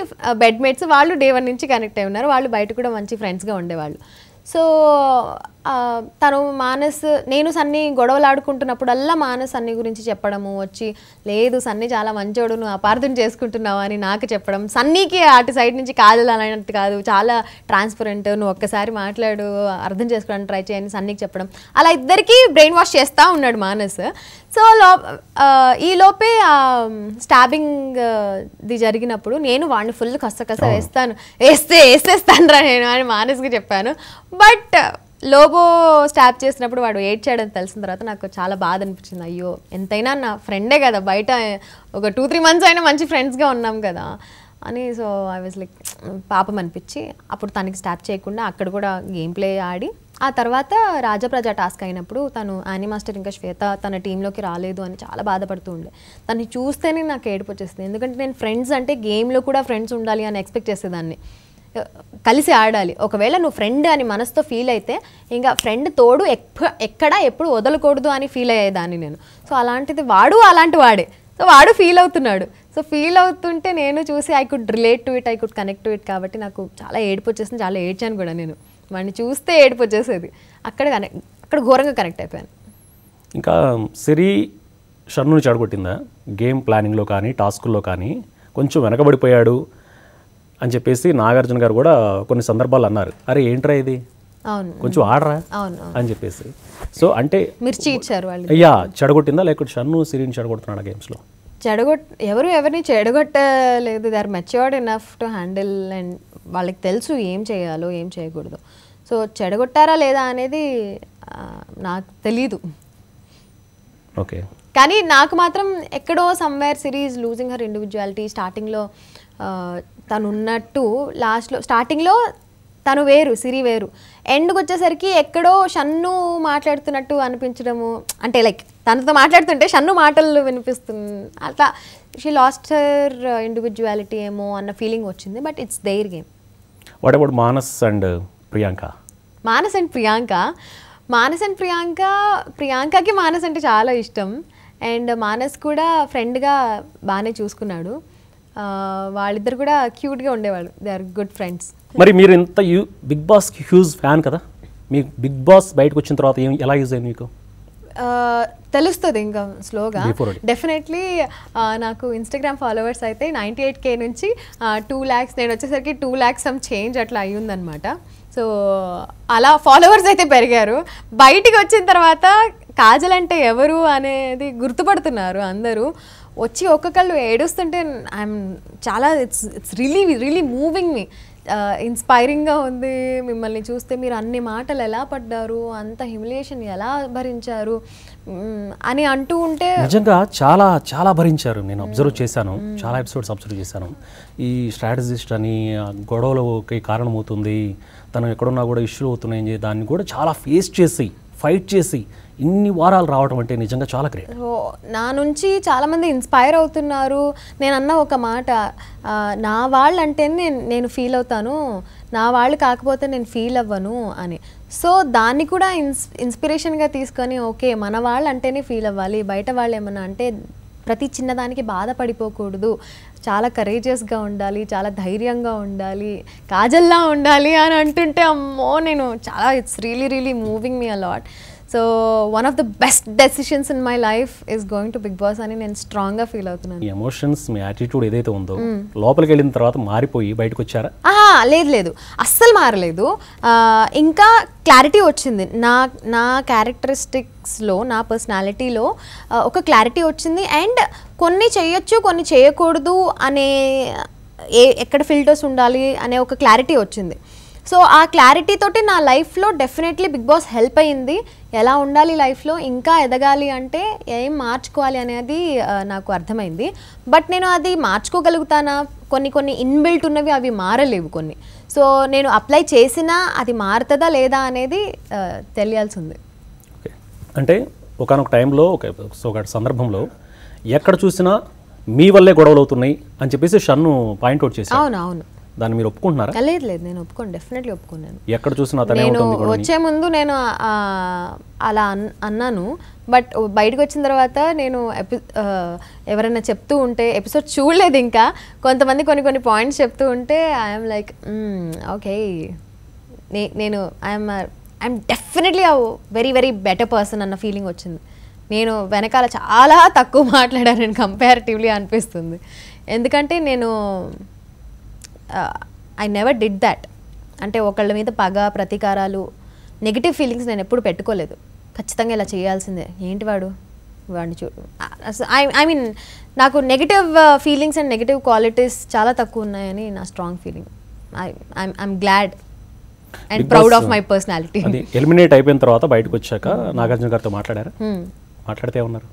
బెడ్మేట్స్ వాళ్ళు డే వన్ నుంచి కనెక్ట్ అయి ఉన్నారు వాళ్ళు బయట కూడా మంచి ఫ్రెండ్స్గా ఉండేవాళ్ళు సో తను మానస్ నేను సన్ని గొడవలు ఆడుకుంటున్నప్పుడల్లా మానస్ అన్ని గురించి చెప్పడము వచ్చి లేదు సన్ని చాలా మంచోడు నువ్వు అపార్థం చేసుకుంటున్నావు అని నాకు చెప్పడం సన్నీకి అటు సైడ్ నుంచి కాదు అలాంటి కాదు చాలా ట్రాన్స్పరెంట్ నువ్వు ఒక్కసారి మాట్లాడు అర్థం చేసుకోవడానికి ట్రై చేయని సన్నీకి చెప్పడం అలా ఇద్దరికీ బ్రెయిన్ వాష్ చేస్తూ ఉన్నాడు మానస్ సో లో ఈలోపే స్టాబింగ్ ది జరిగినప్పుడు నేను వాడిని ఫుల్ కసకస కస వేస్తాను వేస్తే వేసేస్తాను రా నేను అని మానస్కి చెప్పాను బట్ లోబో స్టాప్ చేసినప్పుడు వాడు ఏడ్చాడని తెలిసిన తర్వాత నాకు చాలా బాధ అనిపించింది అయ్యో ఎంతైనా నా ఫ్రెండే కదా బయట ఒక టూ త్రీ మంత్స్ అయినా మంచి ఫ్రెండ్స్గా ఉన్నాం కదా అని సో ఐ వాజ్ లైక్ పాపం అనిపించి అప్పుడు తనకి స్టాప్ చేయకుండా అక్కడ కూడా గేమ్ ప్లే ఆడి ఆ తర్వాత రాజప్రజా టాస్క్ అయినప్పుడు తను యానీ మాస్టర్ ఇంకా శ్వేత తన టీంలోకి రాలేదు అని చాలా బాధపడుతూ ఉండే తను చూస్తేనే నాకు ఏడుపు వచ్చేస్తుంది ఎందుకంటే నేను ఫ్రెండ్స్ అంటే గేమ్లో కూడా ఫ్రెండ్స్ ఉండాలి అని ఎక్స్పెక్ట్ చేసేదాన్ని కలిసి ఆడాలి ఒకవేళ నువ్వు ఫ్రెండ్ అని మనసుతో ఫీల్ అయితే ఇంకా ఫ్రెండ్ తోడు ఎక్కడా ఎక్కడ ఎప్పుడు వదలకూడదు అని ఫీల్ అయ్యేదాన్ని నేను సో అలాంటిది వాడు అలాంటి వాడే సో వాడు ఫీల్ అవుతున్నాడు సో ఫీల్ అవుతుంటే నేను చూసి I could relate to it I could connect to it కాబట్టి నాకు చాలా ఏడుపు వచ్చేసింది చాలా ఏడ్చాను కూడా నేను వాడిని చూస్తే ఏడుపు వచ్చేసేది అక్కడ కనెక్ట్ అక్కడ ఘోరంగా కనెక్ట్ అయిపోయాను ఇంకా సిరి షర్ను చెడగొట్టిందా గేమ్ ప్లానింగ్లో కానీ టాస్కుల్లో కానీ కొంచెం వెనకబడిపోయాడు అని చెప్పేసి నాగార్జున గారు కూడా కొన్ని సందర్భాలు అన్నారు అరే ఏంట్రా ఇది కొంచెం ఆడరా అని చెప్పేసి సో అంటే మిర్చి ఇచ్చారు వాళ్ళు అయ్యా చెడగొట్టిందా లేకపోతే షన్ను సిరిని చెడగొడుతున్నాడు గేమ్స్లో చెడగొట్ ఎవరు ఎవరిని చెడగొట్టలేదు they are matured enough to handle and వాళ్ళకి తెలుసు ఏం చేయాలో ఏం చేయకూడదు సో చెడగొట్టారా లేదా అనేది నాకు తెలీదు ఓకే కానీ నాకు మాత్రం ఎక్కడో somewhere Siri is losing her individuality స్టార్టింగ్లో తను ఉన్నట్టు లాస్ట్లో స్టార్టింగ్లో తను వేరు సిరి వేరు ఎండ్కి వచ్చేసరికి ఎక్కడో షన్ను మాట్లాడుతున్నట్టు అనిపించడము అంటే లైక్ తనతో మాట్లాడుతుంటే షన్ను మాటలు వినిపిస్తుంది అట్లా షీ లాస్ట్ హర్ ఇండివిజువాలిటీ ఏమో అన్న ఫీలింగ్ వచ్చింది but it's their game what about Manas and Priyanka Manas and Priyanka Manas and Priyanka ప్రియాంకకి మానస్ అంటే చాలా ఇష్టం అండ్ మానస్ కూడా ఫ్రెండ్గా బాగానే చూసుకున్నాడు వాళ్ళిద్దరు కూడా క్యూట్గా ఉండేవాళ్ళు దే ఆర్ గుడ్ ఫ్రెండ్స్ మరి మీరు ఇంత బిగ్ బాస్ హ్యూజ్ ఫ్యాన్ కదా మీ బిగ్ బాస్ బయటకు వచ్చిన తర్వాత ఏం ఎలా యూజ్ అయింది మీకు తెలుస్తుంది ఇంకా స్లోగా డెఫినెట్లీ నాకు ఇన్స్టాగ్రామ్ ఫాలోవర్స్ అయితే నైంటీ ఎయిట్ కే నుంచి టూ ల్యాక్స్ నేను వచ్చేసరికి టూ ల్యాక్స్ సమ్ చేంజ్ అట్లా అయ్యిందనమాట సో అలా ఫాలోవర్స్ అయితే పెరిగారు బయటికి వచ్చిన తర్వాత కాజల్ అంటే ఎవరు అనేది గుర్తుపడుతున్నారు అందరూ వచ్చి ఒక్కొక్కళ్ళు ఏడుస్తుంటే ఐఎమ్ చాలా it's it's really really moving me ఇన్స్పైరింగ్గా ఉంది మిమ్మల్ని చూస్తే మీరు అన్ని మాటలు ఎలా పడ్డారు అంత హ్యూమిలియేషన్ ఎలా భరించారు అని అంటూ ఉంటే నిజంగా చాలా చాలా భరించారు నేను అబ్జర్వ్ చేశాను చాలా ఎపిసోడ్స్ అబ్జర్వ్ చేశాను ఈ స్ట్రాటజిస్ట్ అని గొడవలకి కారణమవుతుంది తను ఎక్కడున్నా కూడా ఇష్యూ అవుతున్నాయని దాన్ని కూడా చాలా ఫేస్ చేసి ఫైట్ చేసి ఇన్ని వారాలు రావడం అంటే నిజంగా చాలా గ్రేట్ నా నుంచి చాలామంది ఇన్స్పైర్ అవుతున్నారు నేను అన్న ఒక మాట నా వాళ్ళు అంటే నేను నేను ఫీల్ అవుతాను నా వాళ్ళు కాకపోతే నేను ఫీల్ అవ్వను అని సో దాన్ని కూడా ఇన్స్ ఇన్స్పిరేషన్గా తీసుకొని ఓకే మన వాళ్ళు అంటేనే ఫీల్ అవ్వాలి బయట వాళ్ళు ఏమన్నా అంటే ప్రతి చిన్నదానికి బాధపడిపోకూడదు చాలా కరేజియస్గా ఉండాలి చాలా ధైర్యంగా ఉండాలి కాజల్లా ఉండాలి అని అంటుంటే అమ్మో నేను చాలా it's really really moving me a lot so one of the best decisions in my life is going to Bigg Boss అని నేను స్ట్రాంగ్ గా ఫీల్ అవుతున్నాను ఎమోషన్స్ మీ యాటిట్యూడ్ ఏదైతే ఉందో hmm. లోపలికి వెళ్ళిన తర్వాత మారిపోయి బయటకు వచ్చారా లేదు లేదు అస్సలు మారలేదు ఇంకా క్లారిటీ వచ్చింది నా నా క్యారెక్టరిస్టిక్స్లో నా పర్సనాలిటీలో ఒక క్లారిటీ వచ్చింది అండ్ కొన్ని చేయొచ్చు కొన్ని చేయకూడదు అనే ఏ ఎక్కడ ఫిల్టర్స్ ఉండాలి అనే ఒక క్లారిటీ వచ్చింది సో ఆ క్లారిటీ తోటి నా లైఫ్లో డెఫినెట్లీ బిగ్ బాస్ హెల్ప్ అయ్యింది ఎలా ఉండాలి లైఫ్లో ఇంకా ఎదగాలి అంటే ఏం మార్చుకోవాలి అనేది నాకు అర్థమైంది బట్ నేను అది మార్చుకోగలుగుతానా కొన్ని కొన్ని ఇన్బిల్ట్ ఉన్నవి అవి మారలేవు కొన్ని సో నేను అప్లై చేసినా అది మారుతుందా లేదా అనేది తెలియాల్సి ఉంది అంటే ఒకనొక టైంలో ఒక సందర్భంలో ఎక్కడ చూసినా మీ వల్లే గొడవలు అవుతున్నాయి అని చెప్పేసి షన్ను పాయింట్అవుట్ చేసి అవును అవును దాన్ని మీరు ఒప్పుకుంటున్నారా లేదు లేదు నేను ఒప్పుకోను డెఫినెట్లీ ఒప్పుకున్నాను ఎక్కడ చూసినా నేను వచ్చే ముందు నేను అలా అన్నాను బట్ బయటకు వచ్చిన తర్వాత నేను ఎపి ఎవరైనా చెప్తూ ఉంటే ఎపిసోడ్ చూడలేదు ఇంకా కొంతమంది కొన్ని కొన్ని పాయింట్స్ చెప్తూ ఉంటే ఐఎమ్ లైక్ ఓకే నేను I'm I'm definitely very very better person అన్న ఫీలింగ్ వచ్చింది నేను వెనకాల చాలా తక్కువ మాట్లాడాను కంపారిటివ్లీ అనిపిస్తుంది ఎందుకంటే నేను ఐ నెవర్ డిడ్ దాట్ అంటే ఒకళ్ళ మీద పగ ప్రతీకారాలు నెగిటివ్ ఫీలింగ్స్ నేను ఎప్పుడు పెట్టుకోలేదు ఖచ్చితంగా ఇలా చేయాల్సిందే ఏంటి వాడు వాడిని చూడు ఐ ఐ మీన్ నాకు negative feelings and negative qualities చాలా తక్కువ ఉన్నాయని నా strong feeling I I'm glad and proud of my personality eliminate అయిపోయిన తర్వాత బయటకు వచ్చాక hmm. నాగార్జున గారితో మాట్లాడారా hmm. మాట్లాడితే ఉన్నారు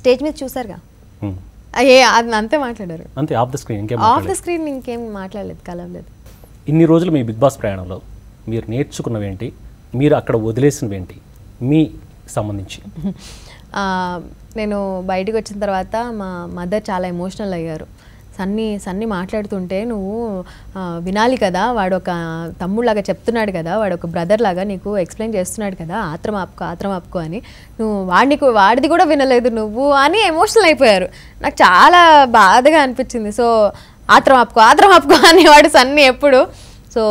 స్టేజ్ మీద చూసారుగా hmm. అయ్యే అది అంతే మాట్లాడారు అంతే ఆఫ్ ద స్క్రీన్ ఇంకేం ఆఫ్ ద స్క్రీన్ ఇంకేం మాట్లాడలేదు కలవలేదు ఇన్ని రోజులు మీ బిగ్ బాస్ ప్రయాణంలో మీరు నేర్చుకున్నవేంటి మీరు అక్కడ వదిలేసినవేంటి మీ సంబంధించి నేను బయటకు వచ్చిన తర్వాత మా మదర్ చాలా ఎమోషనల్ అయ్యారు సన్ని సన్ని మాట్లాడుతుంటే నువ్వు వినాలి కదా వాడు ఒక తమ్ముళ్ళగా చెప్తున్నాడు కదా వాడు ఒక బ్రదర్ లాగా నీకు ఎక్స్ప్లెయిన్ చేస్తున్నాడు కదా ఆత్రం ఆపుకో ఆత్రం ఆపుకో అని నువ్వు వాడిని వాడిది కూడా వినలేదు నువ్వు అని ఎమోషనల్ అయిపోయారు నాకు చాలా బాధగా అనిపించింది సో ఆత్రం ఆపుకో ఆత్రం ఆపుకో అనేవాడు సన్ని ఎప్పుడు సో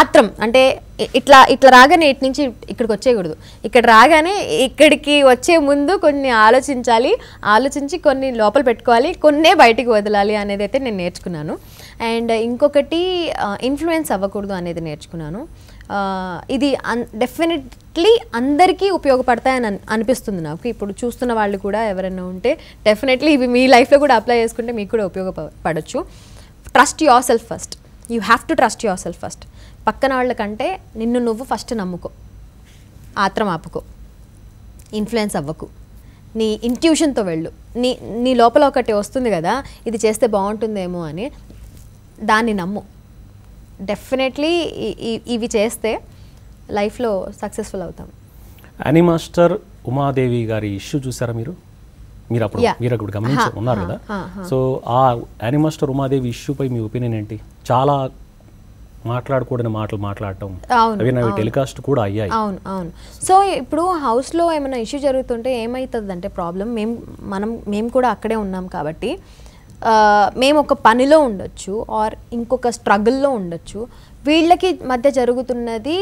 ఆత్రం అంటే ఇట్లా ఇట్లా రాగానే ఇటు నుంచి ఇక్కడికి వచ్చేయకూడదు ఇక్కడ రాగానే ఇక్కడికి వచ్చే ముందు కొన్ని ఆలోచించాలి ఆలోచించి కొన్ని లోపల పెట్టుకోవాలి కొన్నే బయటికి వదలాలి అనేది అయితే నేను నేర్చుకున్నాను అండ్ ఇంకొకటి ఇన్ఫ్లుయెన్స్ అవ్వకూడదు అనేది నేర్చుకున్నాను ఇది అన్ డెఫినెట్లీ అందరికీ ఉపయోగపడతాయని అనిపిస్తుంది నాకు ఇప్పుడు చూస్తున్న వాళ్ళు కూడా ఎవరైనా ఉంటే డెఫినెట్లీ ఇవి మీ లైఫ్లో కూడా అప్లై చేసుకుంటే మీకు కూడా ఉపయోగపడచ్చు trust your self first you have to trust your self first పక్కన వాళ్ళ కంటే నిన్ను నువ్వు ఫస్ట్ నమ్ముకో ఆత్రం ఆపుకో ఇన్ఫ్లుయెన్స్ అవ్వకు నీ ఇంట్యూషన్తో వెళ్ళు నీ నీ లోపల ఒకటి వస్తుంది కదా ఇది చేస్తే బాగుంటుందేమో అని దాన్ని నమ్ము డెఫినెట్లీ ఇవి చేస్తే లైఫ్లో సక్సెస్ఫుల్ అవుతాం అని మాస్టర్ ఉమాదేవి గారి ఇష్యూ చూసారా మీరు మీరు అప్పుడు మీరు అప్పుడు గమనించి ఉన్నారు కదా సో ఆ యానిమాస్టర్ ఉమాదేవి ఇష్యూపై మీ ఒపీనియన్ ఏంటి చాలా మాట్లాడకూడని మాటలు మాట్లాడటం టెలికాస్ట్ కూడా అయ్యాయి అవును అవును సో ఇప్పుడు హౌస్లో ఏమైనా ఇష్యూ జరుగుతుంటే ఏమైతుంది అంటే ప్రాబ్లం మేము మనం మేము కూడా అక్కడే ఉన్నాం కాబట్టి మేము ఒక పనిలో ఉండొచ్చు ఆర్ ఇంకొక స్ట్రగుల్లో ఉండొచ్చు వీళ్ళకి మధ్య జరుగుతున్నది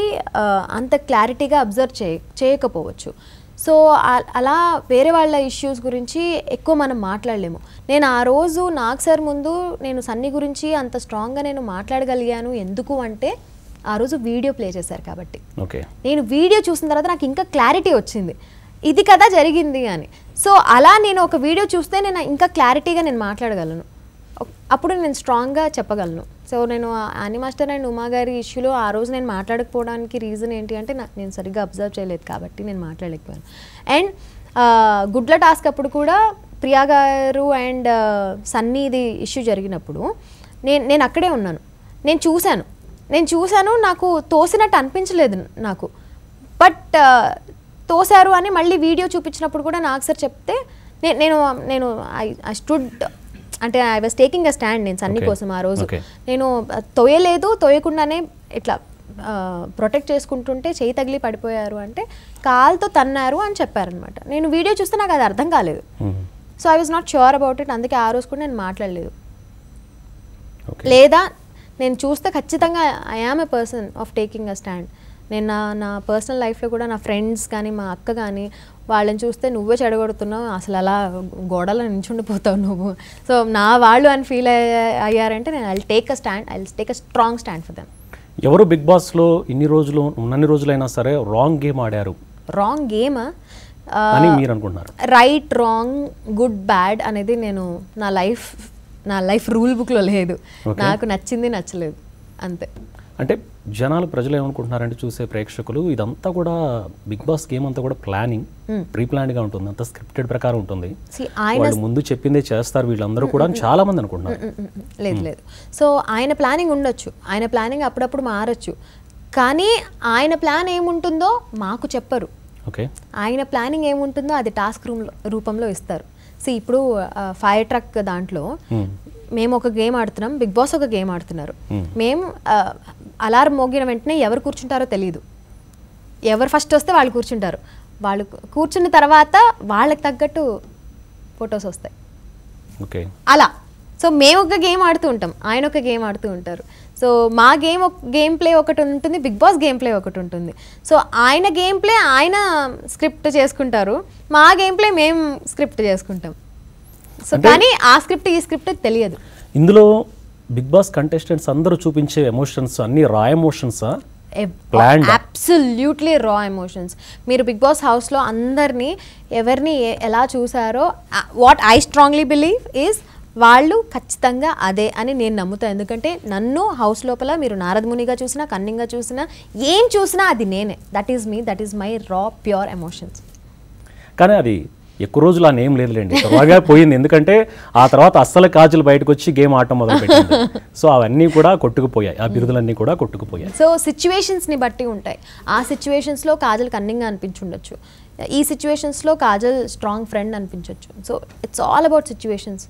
అంత క్లారిటీగా అబ్జర్వ్ చేయ చేయకపోవచ్చు సో అలా వేరే వాళ్ళ ఇష్యూస్ గురించి ఎక్కువ మనం మాట్లాడలేము నేను ఆ రోజు నాకు సార్ ముందు నేను సన్ని గురించి అంత స్ట్రాంగ్గా నేను మాట్లాడగలిగాను ఎందుకు అంటే ఆ రోజు వీడియో ప్లే చేశారు కాబట్టి ఓకే నేను వీడియో చూసిన తర్వాత నాకు ఇంకా క్లారిటీ వచ్చింది ఇది కదా జరిగింది అని సో అలా నేను ఒక వీడియో చూస్తే నేను ఇంకా క్లారిటీగా నేను మాట్లాడగలను అప్పుడు నేను స్ట్రాంగ్గా చెప్పగలను సో నేను ఆని మాస్టర్ అండ్ ఉమా గారి ఇష్యూలో ఆ రోజు నేను మాట్లాడకపోవడానికి రీజన్ ఏంటి అంటే నేను సరిగ్గా అబ్జర్వ్ చేయలేదు కాబట్టి నేను మాట్లాడలేకపోయాను అండ్ గుడ్ల టాస్క్ అప్పుడు కూడా ప్రియా గారు అండ్ సన్నీ ఇది ఇష్యూ జరిగినప్పుడు నేను నేను అక్కడే ఉన్నాను నేను చూశాను నేను చూశాను నాకు తోసినట్టు అనిపించలేదు నాకు బట్ తోశారు అని మళ్ళీ వీడియో చూపించినప్పుడు కూడా నాకు సార్ చెప్తే నేను నేను ఐ స్టూడ్ అంటే I was taking a stand నేను సన్ని కోసం ఆ రోజు నేను తోయలేదు తోయకుండానే ఇట్లా ప్రొటెక్ట్ చేసుకుంటుంటే చేయి తగిలి పడిపోయారు అంటే కాల్తో తన్నారు అని చెప్పారనమాట నేను వీడియో చూస్తే నాకు అది అర్థం కాలేదు so I was not sure about it అందుకే ఆ రోజు కూడా నేను మాట్లాడలేదు లేదా నేను చూస్తే ఖచ్చితంగా I am a person of taking a stand నేను నా నా పర్సనల్ లైఫ్లో కూడా నా ఫ్రెండ్స్ కానీ మా అక్క కానీ వాళ్ళని చూస్తే నువ్వే చెడగొడుతున్నావు అసలు అలా గోడలో నించుండిపోతావు నువ్వు సో నా వాళ్ళు అని ఫీల్ అయ్యారంటే నేను I take a stand I take a strong stand for them ఎవరు బిగ్ బాస్లో ఇన్ని రోజులు ఉన్నన్ని రోజులైనా సరే రాంగ్ గేమ్ ఆడారు wrong game right wrong good bad అనేది నేను నా లైఫ్ నా లైఫ్ రూల్ బుక్లో లేదు నాకు నచ్చింది నచ్చలేదు అంతే అంటే జనాలు ప్రజలు ఏమనుకుంటున్నారంటే చూసే ప్రేక్షకులు ఇదంతా కూడా బిగ్ బాస్ గేమ్ అంతా కూడా ప్లానింగ్ ప్రీ గా ఉంటుంది అంతా స్క్రిప్టెడ్ ప్రకారం ఉంటుంది వాళ్ళు ముందు చెప్పిందే చేస్తారు వీళ్ళందరూ కూడా చాలా మంది అనుకుంటున్నారు లేదు లేదు సో ఆయన ప్లానింగ్ ఉండొచ్చు ఆయన ప్లానింగ్ అప్పుడప్పుడు మారచ్చు కానీ ఆయన ప్లాన్ ఏముంటుందో మాకు చెప్పరు ఓకే ఆయన ప్లానింగ్ ఏముంటుందో అది టాస్క్ రూమ్ రూపంలో ఇస్తారు సో ఇప్పుడు ఫైర్ ట్రక్ దాంట్లో మేము ఒక గేమ్ ఆడుతున్నాం బిగ్ బాస్ ఒక గేమ్ ఆడుతున్నారు hmm. మేము అలారం మోగిన వెంటనే ఎవరు కూర్చుంటారో తెలియదు ఎవరు ఫస్ట్ వస్తే వాళ్ళు కూర్చుంటారు వాళ్ళు కూర్చున్న తర్వాత వాళ్ళకి తగ్గట్టు ఫొటోస్ వస్తాయి ఓకే అలా సో మేము ఒక గేమ్ ఆడుతూ ఉంటాం ఆయన ఒక గేమ్ ఆడుతూ ఉంటారు సో మా గేమ్ గేమ్ ప్లే ఒకటి ఉంటుంది బిగ్ బాస్ గేమ్ ప్లే ఒకటి ఉంటుంది సో ఆయన గేమ్ ప్లే ఆయన స్క్రిప్ట్ చేసుకుంటారు మా గేమ్ ప్లే మేము స్క్రిప్ట్ చేసుకుంటాం సో కానీ ఆ స్క్రిప్ట్ ఈ స్క్రిప్ట్ తెలియదు ఇందులో బిగ్ బాస్ కంటెస్టెంట్స్ అందరూ చూపించే ఎమోషన్స్ అన్ని రా ఎమోషన్సా అబ్సల్యూట్లీ రా ఎమోషన్స్ మీరు బిగ్ బాస్ హౌస్లో అందరినీ ఎవరిని ఎలా చూసారో what I strongly believe is వాళ్ళు ఖచ్చితంగా అదే అని నేను నమ్ముతాను ఎందుకంటే నన్ను హౌస్ లోపల మీరు నారదమునిగా చూసినా కన్నింగా చూసినా ఏం చూసినా అది నేనే that is me that is my raw pure emotions కానీ అది ఎక్కువ రోజులు అని ఏం లేదులేండి బాగా పోయింది ఎందుకంటే ఆ తర్వాత అస్సలు కాజులు బయటకు వచ్చి గేమ్ ఆడటం పెట్టింది సో అవన్నీ కూడా కొట్టుకుపోయాయి ఆ బిరుదులన్నీ కూడా కొట్టుకుపోయాయి సో ని బట్టి ఉంటాయి ఆ లో కాజల్ కన్నింగ్ అనిపించుండొచ్చు ఈ లో కాజల్ స్ట్రాంగ్ ఫ్రెండ్ అనిపించవచ్చు so it's all about situations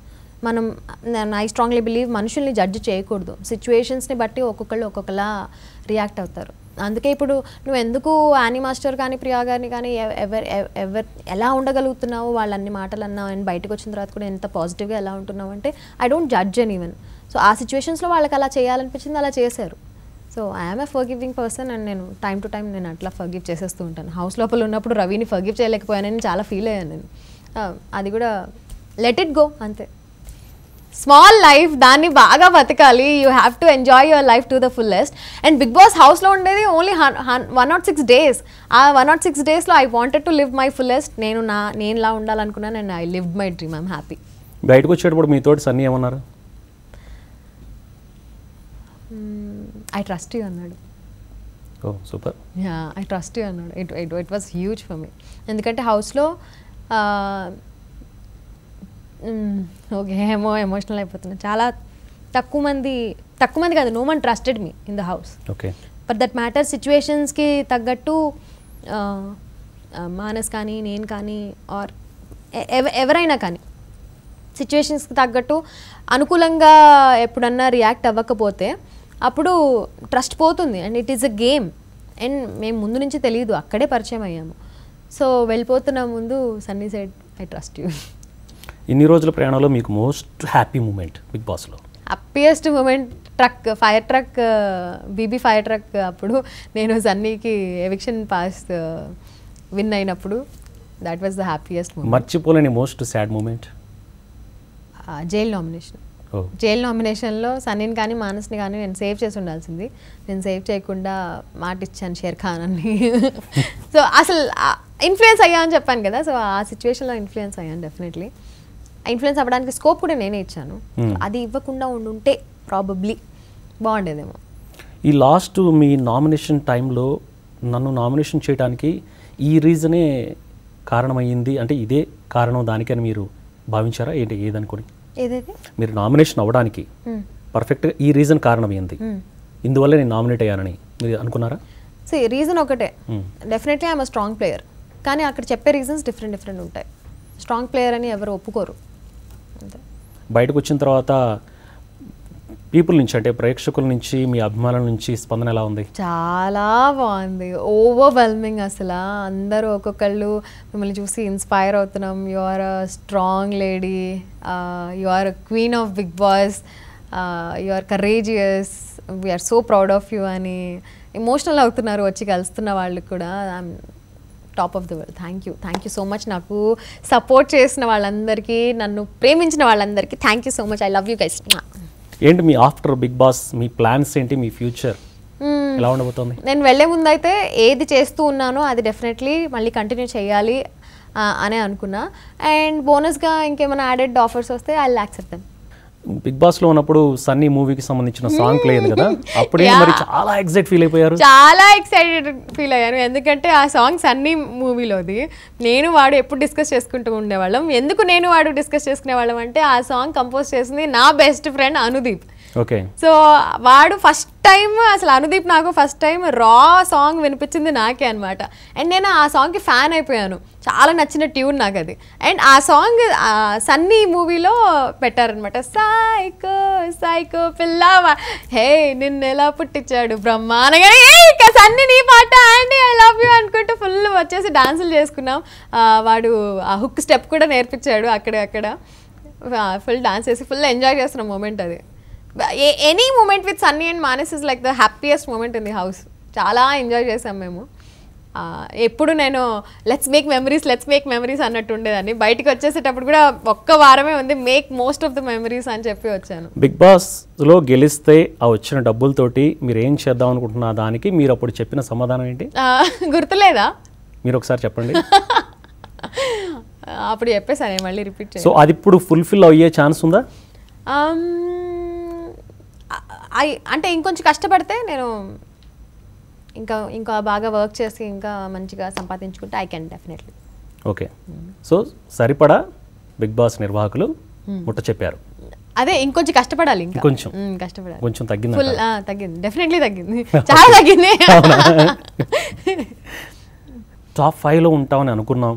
మనం ఐ స్ట్రాంగ్లీ బిలీవ్ మనుషుల్ని జడ్జ్ చేయకూడదు సిచ్యువేషన్స్ని బట్టి ఒక్కొక్కళ్ళు ఒక్కొక్కలా రియాక్ట్ అవుతారు అందుకే ఇప్పుడు నువ్వు ఎందుకు యానీ మాస్టర్ కానీ ప్రియా గారిని కానీ ఎవరు ఎవరు ఎలా ఉండగలుగుతున్నావు వాళ్ళు అన్ని మాటలు అన్నావు అండ్ బయటకు వచ్చిన తర్వాత కూడా ఎంత పాజిటివ్గా ఎలా ఉంటున్నావు అంటే ఐ డోంట్ జడ్జ్ అని ఈవెన్ సో ఆ సిచ్యువేషన్స్లో వాళ్ళకి అలా చేయాలనిపించింది అలా చేశారు so I'm for forgiving person and నేను టైం టు టైం నేను అట్లా ఫర్గివ్ చేసేస్తూ ఉంటాను హౌస్ లోపల ఉన్నప్పుడు రవిని ఫర్గివ్ చేయలేకపోయానని చాలా ఫీల్ అయ్యాను నేను అది కూడా లెట్ ఇట్ గో అంతే స్మాల్ లైఫ్ దాన్ని బాగా బతకాలి you have to enjoy your life to the fullest and Bigg Boss హౌస్లో ఉండేది only one not six days ఆ వన్ నాట్ సిక్స్ డేస్లో I wanted to live my fullest నేను నా నేనులా ఉండాలనుకున్నాను and I live my dream I'm happy బయటకు వచ్చేటప్పుడు మీతో సన్నీ ఏమన్నారు ఐ ట్రస్ట్ యూ అన్నాడు oh super I trust you అన్నాడు it it was huge for me ఎందుకంటే హౌస్లో ఓకే ఏమో ఎమోషనల్ అయిపోతున్నా చాలా తక్కువ మంది తక్కువ మంది కాదు no man trusted me in the house okay but that matter సిచ్యువేషన్స్కి తగ్గట్టు మానస్ కానీ నేను కానీ ఆర్ ఎవరైనా కానీ సిచ్యువేషన్స్కి తగ్గట్టు అనుకూలంగా ఎప్పుడన్నా రియాక్ట్ అవ్వకపోతే అప్పుడు ట్రస్ట్ పోతుంది and it is a game and మేము ముందు నుంచి తెలియదు అక్కడే పరిచయం అయ్యాము సో వెళ్ళిపోతున్న ముందు Sunny side I trust you ఇన్ని రోజుల ప్రయాణంలో మీకు మోస్ట్ హ్యాపీ మూమెంట్ బిగ్ బాస్లో happiest moment truck fire truck BB fire truck అప్పుడు నేను సన్నీకి ఎవిక్షన్ పాస్ విన్ అయినప్పుడు దాట్ వాస్ ద హ్యాపీయెస్ట్ మర్చిపోలేని most sad moment jail nomination jail నామినేషన్లో సన్నీని కానీ మానస్ని కానీ నేను సేవ్ చేసి ఉండాల్సింది నేను సేవ్ చేయకుండా మాట ఇచ్చాను షేర్ ఖాన్ అని సో అసలు ఇన్ఫ్లుయెన్స్ అయ్యా అని చెప్పాను కదా సో ఆ సిచ్యువేషన్లో ఇన్ఫ్లుయెన్స్ అయ్యాను డెఫినెట్లీ ఇన్ఫ్లుయెన్స్ అవ్వడానికి స్కోప్ కూడా నేనే ఇచ్చాను hmm. అది ఇవ్వకుండా ఉండుంటే ప్రాబబ్లీ బాగుండేదేమో ఈ లాస్ట్ మీ నామినేషన్ టైంలో నన్ను నామినేషన్ చేయడానికి ఈ రీజనే కారణమయ్యింది అంటే ఇదే కారణం దానికని మీరు భావించారా ఏంటి ఏదనుకోని ఏదైతే మీరు నామినేషన్ అవ్వడానికి పర్ఫెక్ట్గా hmm. ఈ రీజన్ కారణమైంది hmm. ఇందువల్ల నేను నామినేట్ అయ్యానని మీరు అనుకున్నారా సో రీజన్ ఒకటే డెఫినెట్లీ ఐఎమ్ స్ట్రాంగ్ ప్లేయర్ కానీ అక్కడ చెప్పే రీజన్స్ డిఫరెంట్ డిఫరెంట్ ఉంటాయి స్ట్రాంగ్ ప్లేయర్ అని ఎవరు ఒప్పుకోరు బయటకు వచ్చిన తర్వాత పీపుల్ నుంచి అంటే ప్రేక్షకుల నుంచి మీ అభిమానుల నుంచి స్పందన ఎలా ఉంది చాలా బాగుంది ఓవర్వెల్మింగ్ అసలు అందరూ ఒక్కొక్కళ్ళు మిమ్మల్ని చూసి ఇన్స్పైర్ అవుతున్నాం you are a strong lady you are queen of Bigg Boss you are courageous we're so proud of you అని ఎమోషనల్ అవుతున్నారు వచ్చి కలుస్తున్న వాళ్ళకి కూడా top of the world thank you thank you so much నాకు support చేసిన వాళ్ళందరికీ నన్ను ప్రేమించిన వాళ్ళందరికీ thank you so much I love you guys ఏంటి మీ ఆఫ్టర్ బిగ్ బాస్ మీ ప్లాన్స్ ఏంటి మీ ఫ్యూచర్ hmm. ఎలా ఉండబోతుంది నేను వెళ్ళే ముందు అయితే ఏది చేస్తూ ఉన్నానో అది డెఫినెట్లీ మళ్ళీ కంటిన్యూ చేయాలి అనే అనుకున్నా అండ్ బోనస్గా ఇంకేమైనా యాడెడ్ ఆఫర్స్ వస్తే I accept them Bigg Boss లో ఉన్నప్పుడు సన్నీ మూవీకి సంబంధించిన సాంగ్ ప్లే అయింది కదా అప్పుడే మరి చాలా ఎక్సైట్ ఫీల్ అయిపోయారు చాలా ఎక్సైటెడ్ ఫీల్ అయ్యాను ఎందుకంటే ఆ సాంగ్ సన్నీ మూవీలోది నేను వాడు ఎప్పుడు డిస్కస్ చేసుకుంటూ ఉండేవాళ్ళం ఎందుకు నేను వాడు డిస్కస్ చేసుకునే వాళ్ళం అంటే ఆ సాంగ్ కంపోజ్ చేసింది నా best friend Anudeep okay so వాడు ఫస్ట్ టైం అసలు అనుదీప్ నాకు ఫస్ట్ టైం రా సాంగ్ వినిపించింది నాకే అనమాట అండ్ నేను ఆ సాంగ్కి ఫ్యాన్ అయిపోయాను చాలా నచ్చిన ట్యూన్ నాకు అది అండ్ ఆ సాంగ్ సన్నీ మూవీలో పెట్టారనమాట సైకో సాయికో పిల్ల హే నిన్ను ఎలా పుట్టించాడు బ్రహ్మానగా అనగానే సన్నీ నీ పాట అండి ఐ లవ్ యూ అనుకుంటూ ఫుల్ వచ్చేసి డాన్సులు చేసుకున్నాం వాడు ఆ హుక్ స్టెప్ కూడా నేర్పించాడు అక్కడ అక్కడ ఫుల్ డాన్స్ చేసి ఫుల్ ఎంజాయ్ చేస్తున్న మూమెంట్ అది any moment with Sunny and Manas is like the happiest moment in the house చాలా ఎంజాయ్ చేసాం మేము ఎప్పుడు నేను let's make memories let's make memories అన్నట్టు ఉండేదాన్ని బయటకు వచ్చేసేటప్పుడు కూడా ఒక్క వారమే ఉంది make most of the memories అని చెప్పి వచ్చాను బిగ్ బాస్లో గెలిస్తే ఆ వచ్చిన డబ్బులతోటి మీరు ఏం చేద్దాం అనుకుంటున్న దానికి మీరు అప్పుడు చెప్పిన సమాధానం ఏంటి గుర్తులేదా మీరు ఒకసారి చెప్పండి అప్పుడు చెప్పేసాను మళ్ళీ రిపీట్ సో అది ఇప్పుడు ఫుల్ఫిల్ అయ్యే ఛాన్స్ ఉందా um, అంటే ఇంకొంచెం కష్టపడితే నేను ఇంకా ఇంకా బాగా వర్క్ చేసి ఇంకా మంచిగా సంపాదించుకుంటే I can definitely okay so సరిపడా బిగ్ బాస్ నిర్వాహకులు hmm. ముట్ట చెప్పారు అదే ఇంకొంచెం కష్టపడాలి ఇంకా కొంచెం hmm, కష్టపడాలి కొంచెం తగ్గింది ఫుల్ తగ్గింది డెఫినెట్లీ తగ్గింది చాలా తగ్గింది టాప్ ఫైవ్లో ఉంటామని అనుకున్నాం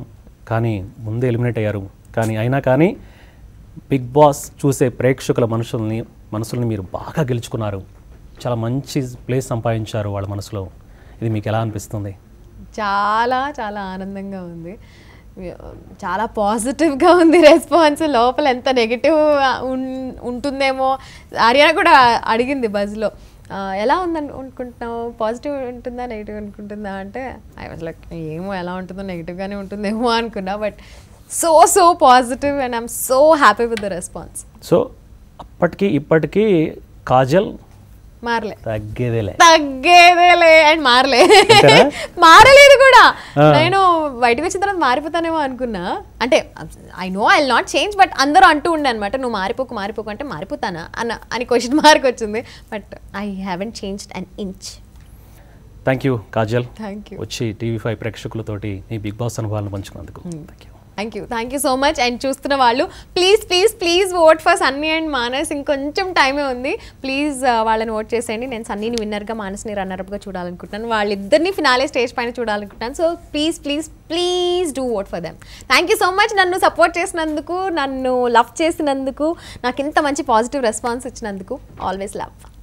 కానీ ముందే ఎలిమినేట్ అయ్యారు కానీ అయినా కానీ బిగ్ బాస్ చూసే ప్రేక్షకుల మనుషుల్ని మనసులను మీరు బాగా గెలుచుకున్నారు చాలా మంచి ప్లేస్ సంపాదించారు వాళ్ళ మనసులో ఇది మీకు ఎలా అనిపిస్తుంది చాలా చాలా ఆనందంగా ఉంది చాలా పాజిటివ్గా ఉంది రెస్పాన్స్ లోపల ఎంత నెగిటివ్ ఉంటుందేమో ఆర్యా కూడా అడిగింది బజ్లో ఎలా ఉందని అనుకుంటున్నావు పాజిటివ్ ఉంటుందా నెగిటివ్ అనుకుంటుందా అంటే ఐ ఏమో ఎలా ఉంటుందో నెగిటివ్గానే ఉంటుందేమో అనుకున్నా but so so positive and I'm so happy with the response so అప్పటికి ఇప్పటికీ కాజల్ మారలే తగ్గేదేలే తగ్గేదేలే అండ్ మారలే మారలేదు కూడా నేను బయటకు వచ్చిన తర్వాత మారిపోతానేమో అనుకున్నా అంటే I no I not change but అందరూ అంటూ ఉండే అనమాట నువ్వు మారిపోకు మారిపోకు అంటే మారిపోతానా అన్న అని క్వశ్చన్ మార్క్ వచ్చింది but I haven't change an inch thank you Kajal thank you వచ్చి టీవీ ఫైవ్ ప్రేక్షకులతోటి నీ బిగ్ బాస్ అనుభవాలను పంచుకున్నందుకు thank hmm. You thank you thank you so much and చూస్తున్న వాళ్ళు please please please vote for Sunny and Manas ఇంకొంచెం టైమే ఉంది ప్లీజ్ uh, వాళ్ళని ఓట్ చేసేయండి నేను సన్నీని విన్నర్గా మానస్ని రన్నర్గా చూడాలనుకుంటున్నాను వాళ్ళిద్దరిని ఫినాలే స్టేజ్ పైన చూడాలనుకుంటున్నాను so please please please do vote for them thank you so much నన్ను సపోర్ట్ చేసినందుకు నన్ను లవ్ చేసినందుకు నాకు ఇంత మంచి పాజిటివ్ రెస్పాన్స్ ఇచ్చినందుకు ఆల్వేస్ లవ్